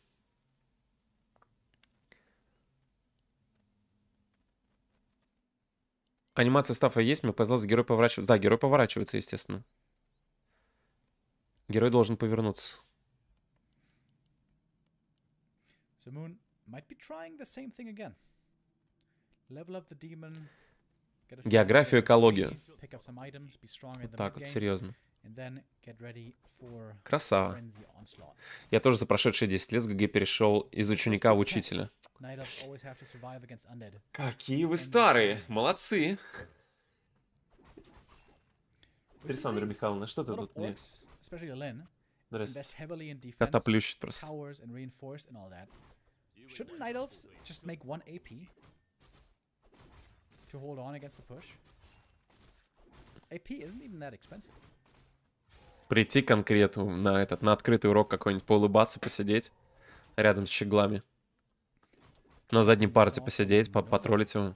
Анимация стафа есть, мне показалось, герой поворачивается. Да, герой поворачивается, естественно. Герой должен повернуться. So Moon might be trying the same thing again. Level up the demon географию, экологию. Вот так вот, серьезно. Красава. Я тоже за прошедшие 10 лет с ГГ перешел из ученика в учителя. Какие вы старые! Молодцы! Александра Михайловна, что ты тут мне? Здрасте. Кота плющит просто to hold on against the push. AP isn't even that expensive. Прийти конкрету на этот, на открытый урок какой-нибудь, поулыбаться, посидеть рядом с щеглами. На задней парте посидеть, по потроллить его.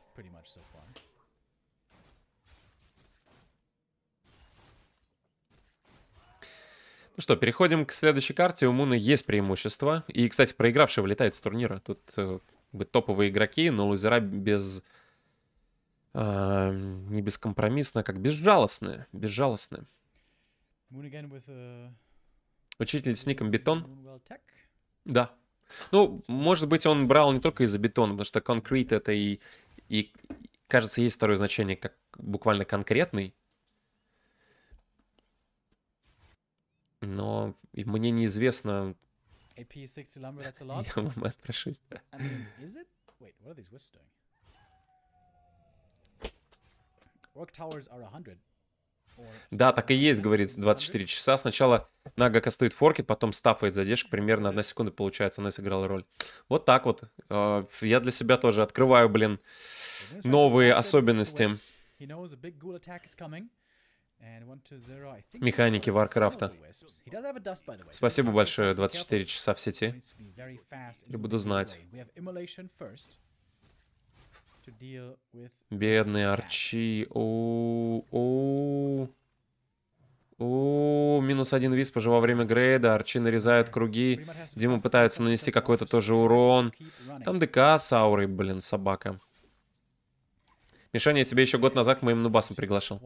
Ну что, переходим к следующей карте. У Муны есть преимущество. И, кстати, проигравшие вылетают с турнира. Тут э, топовые игроки, но лузера без Эм, не бескомпромиссно, а как безжалостно, безжалостно. Э, Учитель с ником Бетон? Да. Ну, может быть, он брал не только из-за бетона, потому что конкрет это и, и, кажется, есть второе значение, как буквально конкретный. Но мне неизвестно... AP60 Lumber, that's a lot. Я вам *laughs* отпрошусь, I mean, is it? Wait, what are these doing? Да, так и есть, говорит, 24 часа. Сначала Нагока стоит форкет, потом стафает задержка. Примерно одна секунда получается, она сыграла роль. Вот так вот. А, я для себя тоже открываю, блин, новые особенности механики Варкрафта. Спасибо большое, 24 часа в сети. Я буду знать. Бедный Арчи. О, о, о, минус один виспа во время грейда. Арчи нарезает круги. Дима пытается нанести какой-то тоже урон. Там ДК с аурой, блин, собака. Мишаня, я тебе еще год назад к моим нубасам приглашал.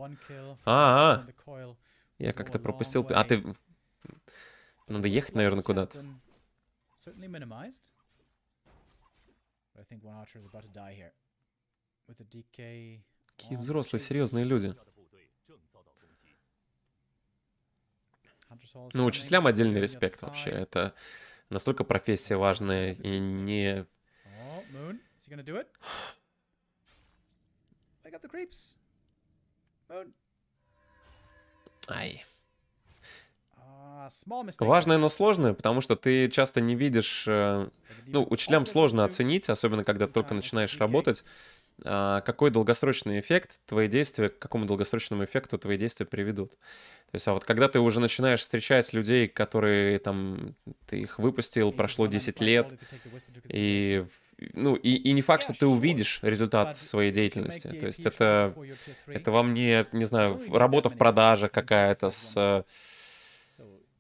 А, -а. я как-то пропустил. А ты... Надо ехать, наверное, куда-то. Какие взрослые, серьезные люди. Ну, учителям отдельный респект вообще. Это настолько профессия важная и не... Ай. Ah, Важное, но сложное, потому что ты часто не видишь... Э, ну, учителям сложно оценить, особенно когда только начинаешь работать. А, какой долгосрочный эффект твои действия, к какому долгосрочному эффекту твои действия приведут. То есть, а вот когда ты уже начинаешь встречать людей, которые там, ты их выпустил, прошло 10 лет, и ну, и, и не факт, что ты увидишь результат своей деятельности. То есть это, это вам не, не знаю, ну, работа в продаже какая-то, с,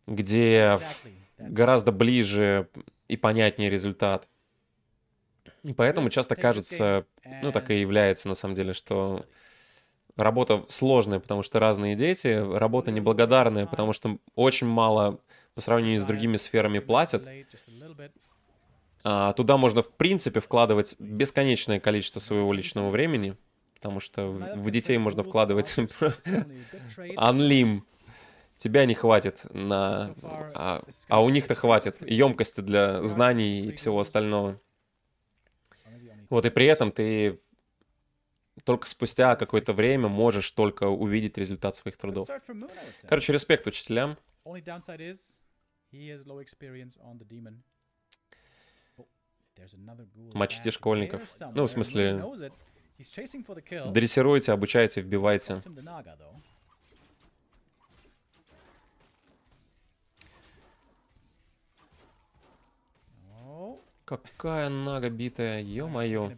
где гораздо ближе и понятнее результат. И поэтому часто кажется, ну так и э, является на самом деле, что работа сложная, потому что разные дети, работа неблагодарная, потому что очень мало по сравнению с другими сферами платят. А туда можно, в принципе, вкладывать бесконечное количество своего личного времени, потому что в детей можно вкладывать *laughs* анлим. Тебя не хватит на... А, а у них-то хватит емкости для знаний и всего остального. Вот, и при этом ты только спустя какое-то время можешь только увидеть результат своих трудов. Короче, респект учителям. Oh, Мочите школьников. Ну, в смысле, дрессируйте, обучайте, вбивайте. Какая нага битая, ё-моё.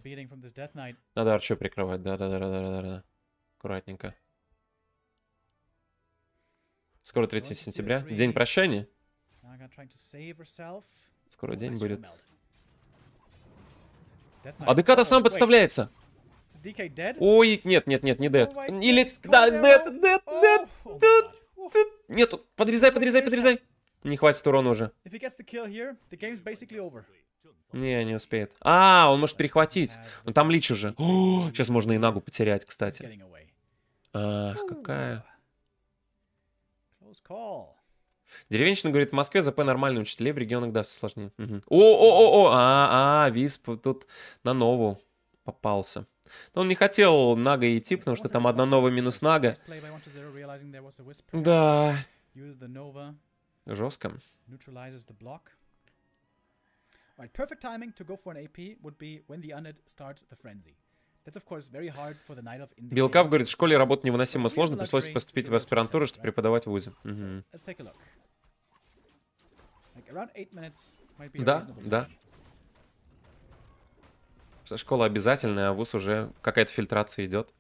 Надо арчу прикрывать, да-да-да-да-да-да. Аккуратненько. Скоро 3 сентября. День прощания. Скоро день будет. А Деката oh, сам подставляется. Ой, нет, нет, нет, не Дэд. Oh Или... Да, Дэд, Дэд, Дэд, Дэд. Нет, подрезай, подрезай, подрезай. Не хватит урона уже. Не, не успеет. А, он может перехватить. Э, Но ну, там Лич уже. О, сейчас можно и Нагу потерять, кстати. Ах, какая... Деревенщина говорит, в Москве ЗП нормальные учителей, в регионах, да, все сложнее. О-о-о-о, угу. а, а, Висп тут на нову попался. Но он не хотел Нага идти, потому что там одна Нова минус Нага. Да. Жестко. Right, perfect timing to go for an AP would be when the Undead starts the frenzy. Белкав говорит, в школе работа невыносимо сложно, пришлось поступить в аспирантуру, чтобы преподавать в ВУЗе. Угу. Да, да. Школа обязательная, а вуз уже какая-то фильтрация идет.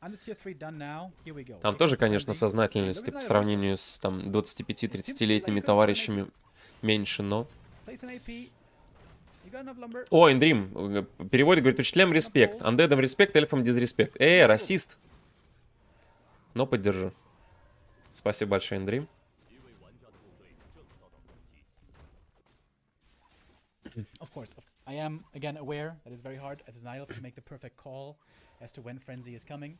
Там тоже, конечно, сознательности типа, по сравнению с там 25-30-летними товарищами меньше, но... О, Эндрим переводит, говорит, учителям респект, андедам респект, эльфам дизреспект. Э, расист. Но поддержу. Спасибо большое, Эндрим. Of course, I am again aware that it's very hard as an idol to make the perfect call as to when frenzy is coming.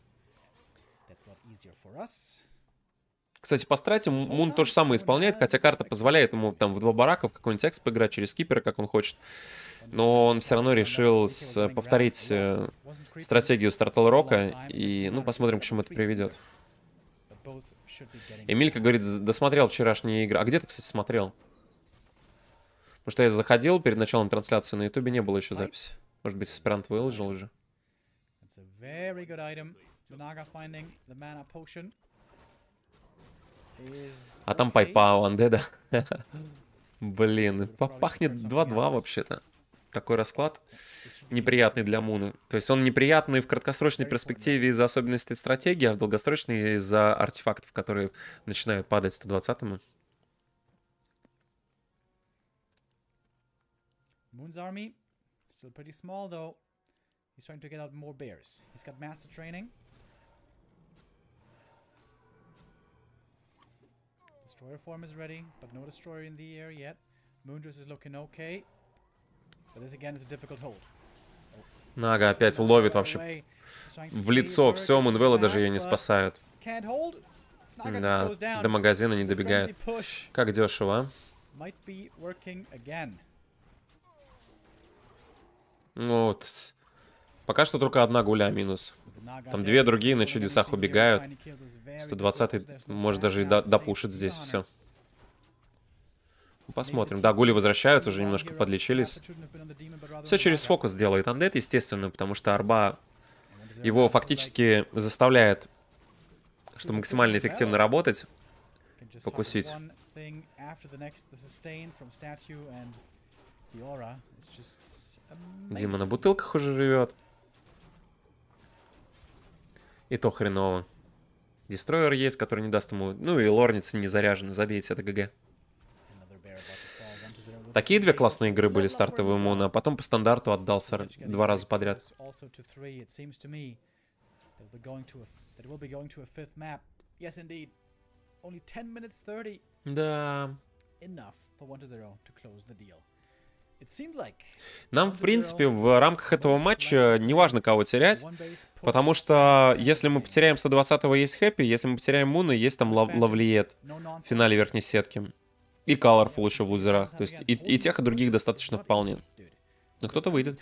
That's a lot easier for us. Кстати, по страте Мун то же самое исполняет, хотя карта позволяет ему там в два барака в какой-нибудь экс поиграть через кипера, как он хочет. Но он все равно решил с, э, повторить э, стратегию Стартл Рока, и ну посмотрим, к чему это приведет. Эмилька говорит, досмотрел вчерашние игры. А где ты, кстати, смотрел? Потому что я заходил перед началом трансляции, на ютубе не было еще записи. Может быть, Спирант выложил уже. А там пайпау у андеда. *laughs* Блин, пахнет 2-2 вообще-то. Такой расклад неприятный для Муны. То есть он неприятный в краткосрочной перспективе из-за особенностей стратегии, а в долгосрочной из-за артефактов, которые начинают падать 120-му. Moon's army, still pretty small though. He's trying to get out more bears. He's got master training. Destroyer form is ready, but no destroyer in the air yet. Moondress is looking okay. But this again is a difficult hold. Нага ну опять ловит вообще в лицо. Все, Мунвелла даже ее не спасают. Да, до магазина не добегает. Как дешево, а? Вот. Пока что только одна гуля минус. Там две другие на чудесах убегают. 120 может даже и допушит здесь все. Ну, посмотрим. Да, гули возвращаются, уже немножко подлечились. Все через фокус делает андет, естественно, потому что арба его фактически заставляет, что максимально эффективно работать, покусить. Дима на бутылках уже живет. И то хреново. Дестройер есть, который не даст ему... Ну и лорница не заряжена, забейте, это ГГ. Такие две классные игры были стартовые ему, а потом по стандарту отдался два раза подряд. Да. Enough for 1-0 to close the deal. Нам, в принципе, в рамках этого матча не важно кого терять, потому что если мы потеряем 120-го, есть Хэппи, если мы потеряем Муна, есть там Лавлиет в финале верхней сетки. И Colorful еще в лузерах, то есть и, и тех, и других достаточно вполне. Но кто-то выйдет.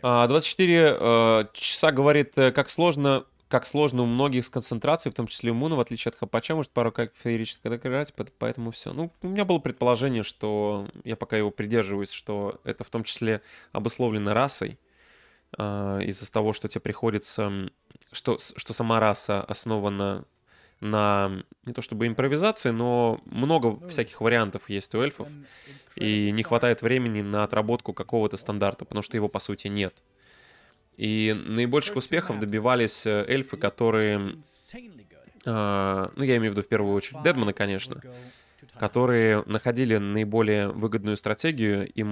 24 а, э, часа говорит, э, как сложно как сложно у многих с концентрацией, в том числе у Муна, в отличие от Хапача, может пару как феерично играть, поэтому все. Ну, у меня было предположение, что я пока его придерживаюсь, что это в том числе обусловлено расой, а, из-за того, что тебе приходится, что, что сама раса основана на не то чтобы импровизации, но много ну, всяких вариантов есть у эльфов, и не хватает времени на отработку какого-то стандарта, потому что его по сути нет. И наибольших успехов добивались э, эльфы, которые... Э, ну, я имею в виду в первую очередь Дедмана, конечно, которые находили наиболее выгодную стратегию и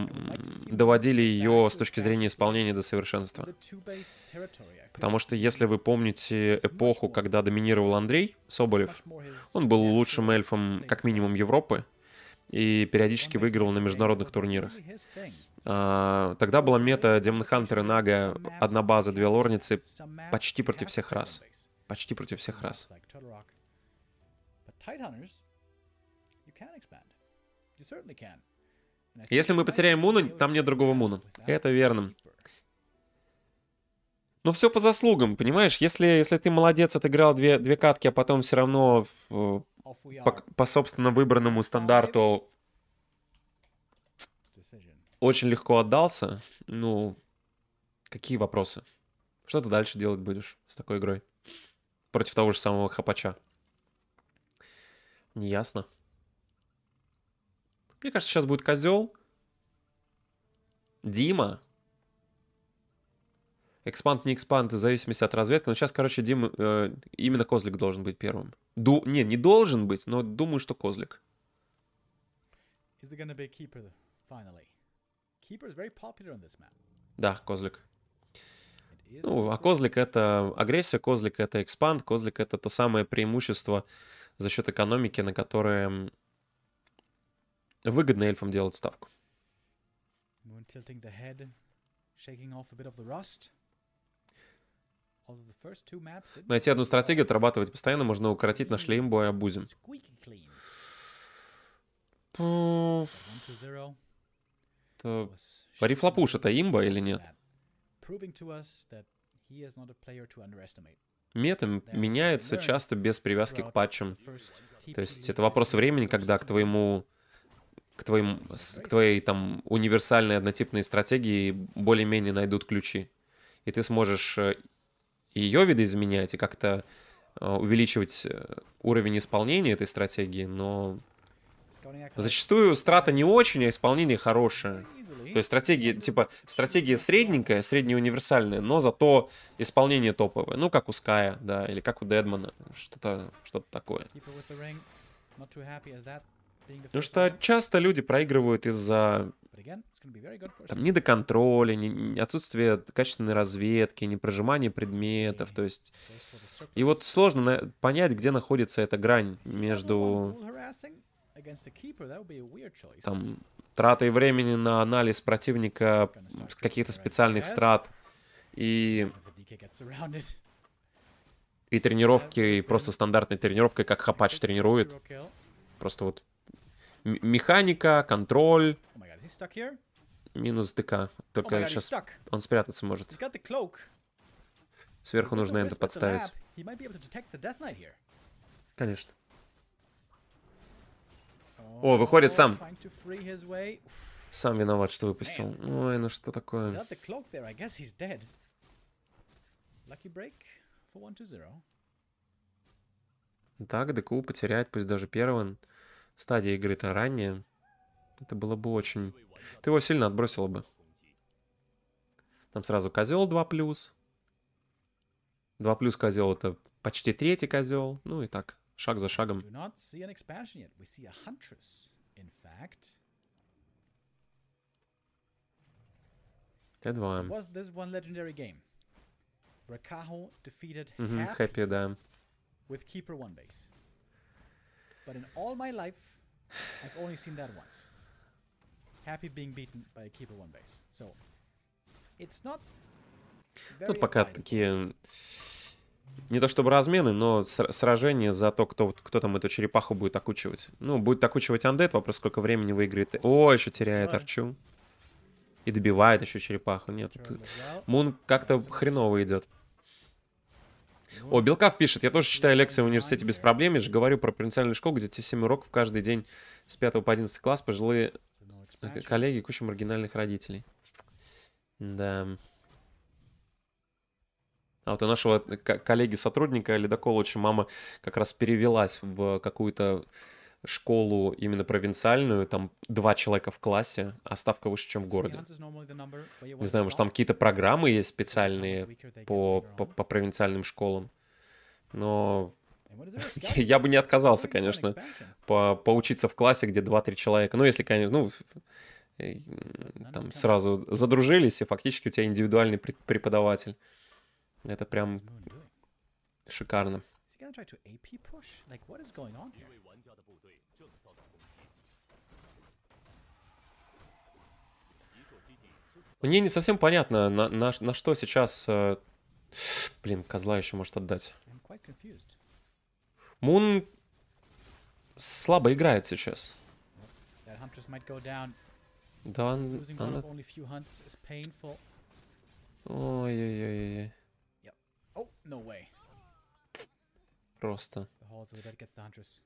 доводили ее с точки зрения исполнения до совершенства. Потому что если вы помните эпоху, когда доминировал Андрей Соболев, он был лучшим эльфом как минимум Европы, и периодически выигрывал на международных турнирах. А, тогда была мета Демон Хантер и Нага, одна база, две лорницы, почти против всех раз. Почти против всех раз. Если мы потеряем Муна, там нет другого Муна. Это верно. Но все по заслугам, понимаешь? Если, если ты молодец, отыграл две, две катки, а потом все равно э, по, по собственно выбранному стандарту очень легко отдался, ну, какие вопросы? Что ты дальше делать будешь с такой игрой? Против того же самого Хапача. Неясно. Мне кажется, сейчас будет козел. Дима Экспант, не экспант, в зависимости от разведки. Но сейчас, короче, Дим, э, именно Козлик должен быть первым. Ду... Не, не должен быть, но думаю, что Козлик. Keeper, да, Козлик. Ну, а Козлик — это агрессия, Козлик — это экспанд, Козлик — это то самое преимущество за счет экономики, на которое выгодно эльфам делать ставку. Moon tilting the head, shaking off a bit of the rust. Найти одну стратегию, отрабатывать постоянно, можно укоротить наш леймбой обузим. То... Варифлапуш это имба или нет? Мета меняется часто без привязки к патчам. То есть это вопрос времени, когда к твоему к, твоим, к твоей там универсальной однотипной стратегии более-менее найдут ключи. И ты сможешь э, ее видоизменять и как-то э, увеличивать э, уровень исполнения этой стратегии, но зачастую страта не очень, а исполнение хорошее. То есть стратегия, типа, стратегия средненькая, универсальная, но зато исполнение топовое. Ну, как у Ская, да, или как у Дедмана, что-то что такое. Потому что часто люди проигрывают из-за там не до контроля, не, отсутствие качественной разведки, не прожимание предметов, то есть... И вот сложно на... понять, где находится эта грань между там, тратой времени на анализ противника каких-то специальных страт и и тренировки, и просто стандартной тренировкой, как Хапач тренирует. Просто вот механика, контроль, oh Минус ДК. Только oh God, сейчас он спрятаться может. Сверху нужно это подставить. Конечно. О, oh, выходит сам. Сам виноват, что выпустил. Ой, ну что такое? Так, ДКУ потеряет, пусть даже первым. Стадия игры-то ранняя. Это было бы очень... Ты его сильно отбросила бы. Там сразу козел 2 плюс. 2 плюс козел это почти третий козел. Ну и так, шаг за шагом. Т2. Угу, хэппи, да. With keeper one base. But in all my life, I've only seen that once. Happy being beaten by a keeper one base. So, it's not Тут пока такие не то чтобы размены, но сражение за то, кто, кто там эту черепаху будет окучивать. Ну, будет окучивать Андет, вопрос, сколько времени выиграет. О, еще теряет Арчу. И добивает еще черепаху. Нет, Мун как-то хреново идет. Ну, О, Белкав пишет, я тоже читаю лекции в университете без проблем, я же говорю про провинциальную школу, где те 7 уроков каждый день с 5 по 11 класс пожилые Коллеги куча маргинальных родителей. Да. А вот у нашего коллеги-сотрудника Леда Колыча мама как раз перевелась в какую-то школу именно провинциальную, там два человека в классе, а ставка выше, чем в городе. Не знаю, может, там какие-то программы есть специальные по, по, по провинциальным школам, но *laughs* Я бы не отказался, конечно, по поучиться в классе, где 2-3 человека. Ну, если, конечно, ну, э, там сразу задружились, и фактически у тебя индивидуальный преподаватель. Это прям шикарно. Мне не совсем понятно, на, на, на что сейчас... Э, блин, козла еще может отдать. Мун слабо играет сейчас. Да, она... Ой-ой-ой. Oh, Просто.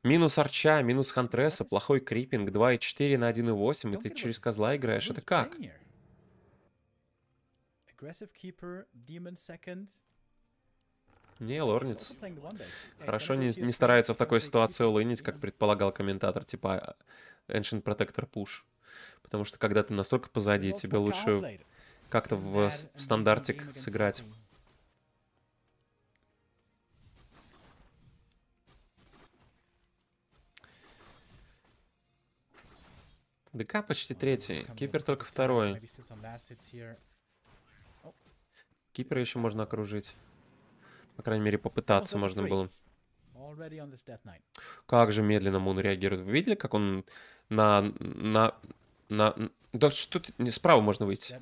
Минус арча, минус хантреса, плохой крипинг, 2.4 на 1.8, и ты через козла играешь. Это как? Aggressive keeper, demon second. Не, Лорниц. Хорошо не, не старается в такой ситуации улынить, как предполагал комментатор, типа Ancient Protector Push. Потому что когда ты настолько позади, тебе лучше как-то в, в стандартик сыграть. ДК почти третий, Кипер только второй. Кипера еще можно окружить. По крайней мере, попытаться можно было. Как же медленно Мун реагирует. Вы видели, как он на... на... на... Да что ты... Не, справа можно выйти.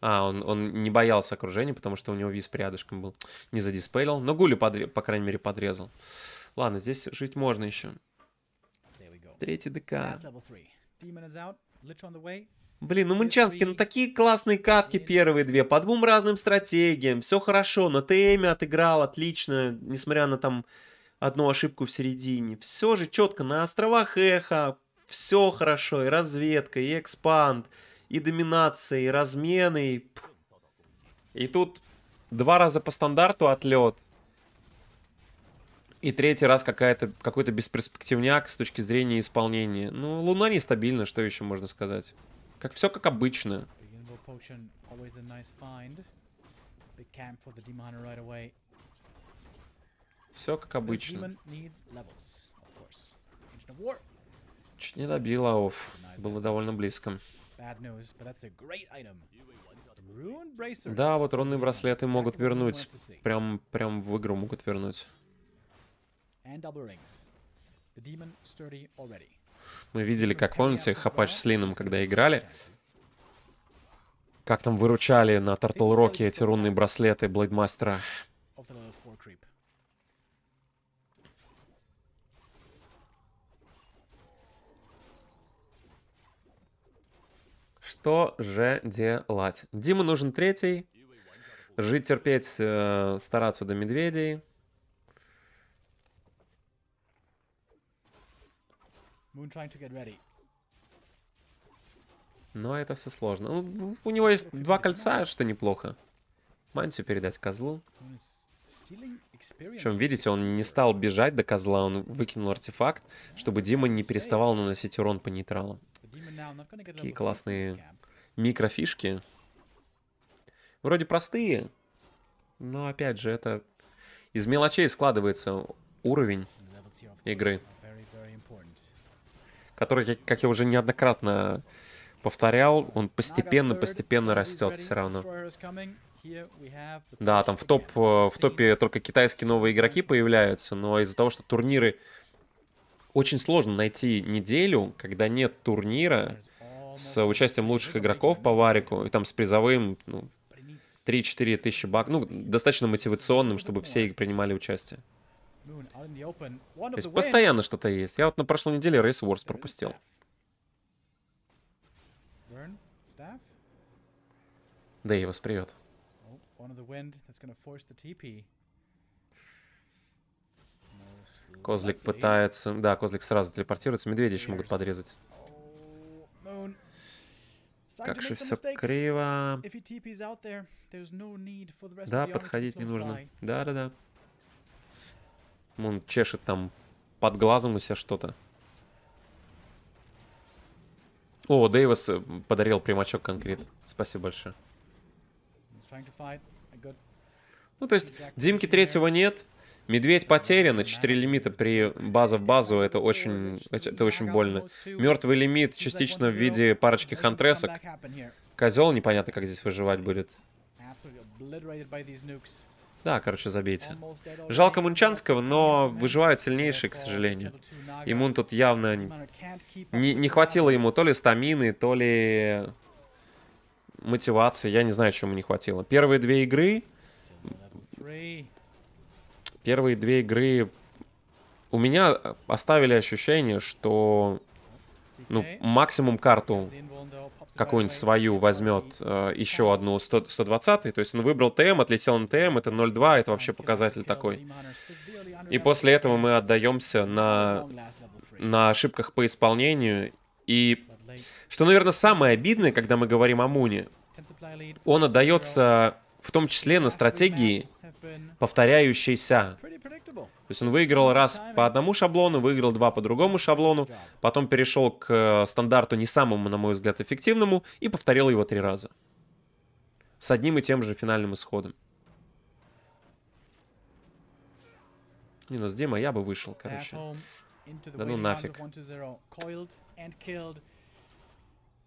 А, он, он не боялся окружения, потому что у него виз рядышком был. Не задиспейлил, но Гули, подре... по крайней мере, подрезал. Ладно, здесь жить можно еще. Третий ДК. Блин, ну Мунчанский, ну такие классные катки первые две, по двум разным стратегиям, все хорошо, на ТМ отыграл отлично, несмотря на там одну ошибку в середине. Все же четко, на островах эхо, все хорошо, и разведка, и экспанд, и доминация, и размены. И, и тут два раза по стандарту отлет. И третий раз какая-то какой-то бесперспективняк с точки зрения исполнения. Ну, Луна нестабильна, что еще можно сказать? Как все как обычно. Все как обычно. Чуть не добил Ауф. Было довольно близко. Да, вот рунные браслеты могут вернуть. Прям, прям в игру могут вернуть. Мы видели, как, помните, Хапач с Лином, когда играли, как там выручали на Тартл Роке эти рунные браслеты Блэдмастера. Что же делать? Дима нужен третий. Жить, терпеть, э, стараться до медведей. Но это все сложно. Ну, у него есть два кольца, что неплохо. Мантию передать козлу. Причем, видите, он не стал бежать до козла, он выкинул артефакт, чтобы Дима не переставал наносить урон по нейтралам. Такие классные микрофишки. Вроде простые, но опять же, это из мелочей складывается уровень игры который, как я уже неоднократно повторял, он постепенно-постепенно растет все равно. Да, там в, топ, в топе только китайские новые игроки появляются, но из-за того, что турниры... Очень сложно найти неделю, когда нет турнира с участием лучших игроков по варику, и там с призовым ну, 3-4 тысячи баксов, ну, достаточно мотивационным, чтобы все принимали участие. То есть постоянно что-то есть. Я вот на прошлой неделе Race Wars пропустил. Да Дэйвис, привет. Козлик пытается... Да, Козлик сразу телепортируется. Медведи еще могут подрезать. Oh, как же все криво. Да, подходить не нужно. Да-да-да. Он чешет там под глазом у себя что-то. О, Дэвис э, подарил примачок конкрет. Спасибо большое. Ну, то есть, Димки третьего нет. Медведь потерян, 4 лимита при база в базу, это очень, это очень больно. Мертвый лимит частично в виде парочки хантресок. Козел непонятно, как здесь выживать будет. Да, короче, забейте. Жалко Мунчанского, но выживают сильнейшие, к сожалению. Ему тут явно... Не, не хватило ему то ли стамины, то ли мотивации. Я не знаю, чему не хватило. Первые две игры... Первые две игры... У меня оставили ощущение, что ну, максимум карту какую-нибудь свою возьмет э, еще одну 100, 120 то есть он выбрал ТМ, отлетел на ТМ, это 0.2, это вообще показатель такой. И после этого мы отдаемся на, на ошибках по исполнению. И что, наверное, самое обидное, когда мы говорим о Муне, он отдается в том числе на стратегии повторяющейся. То есть он выиграл раз по одному шаблону, выиграл два по другому шаблону, потом перешел к э, стандарту не самому, на мой взгляд, эффективному и повторил его три раза. С одним и тем же финальным исходом. Не Минус Дима, я бы вышел, короче. Да ну нафиг.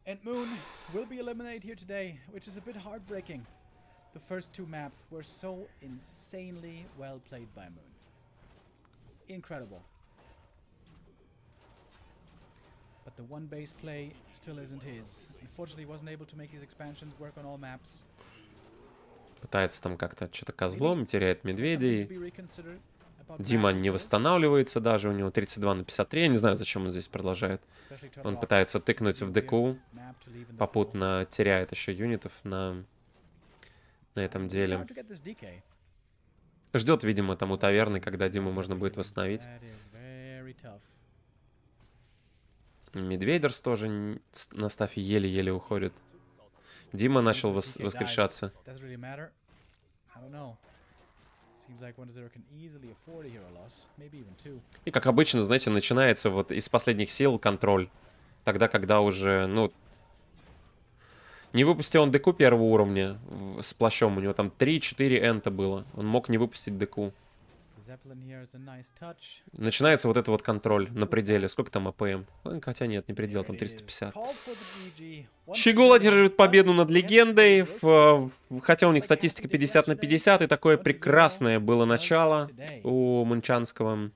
And Moon will be eliminated here today, which is a bit heartbreaking. The first two maps were so insanely well played by Moon incredible. But the one base play still isn't his. Unfortunately, wasn't able to make his expansions work on all maps. Пытается там как-то что-то козлом, теряет медведей. Дима не восстанавливается даже, у него 32 на 53, я не знаю, зачем он здесь продолжает. Он пытается тыкнуть в ДКУ, попутно теряет еще юнитов на, на этом деле. Ждет, видимо, там у таверны, когда Диму можно будет восстановить. Медведерс тоже на стафе еле-еле уходит. Дима начал вос воскрешаться. И как обычно, знаете, начинается вот из последних сил контроль. Тогда, когда уже, ну, не выпустил он деку первого уровня с плащом. У него там 3-4 энта было. Он мог не выпустить деку. Начинается вот это вот контроль на пределе. Сколько там АПМ? Хотя нет, не предел, там 350. Щегол одерживает победу над легендой. В, а, хотя у них статистика 50 на 50, и такое прекрасное было начало у Мунчанского.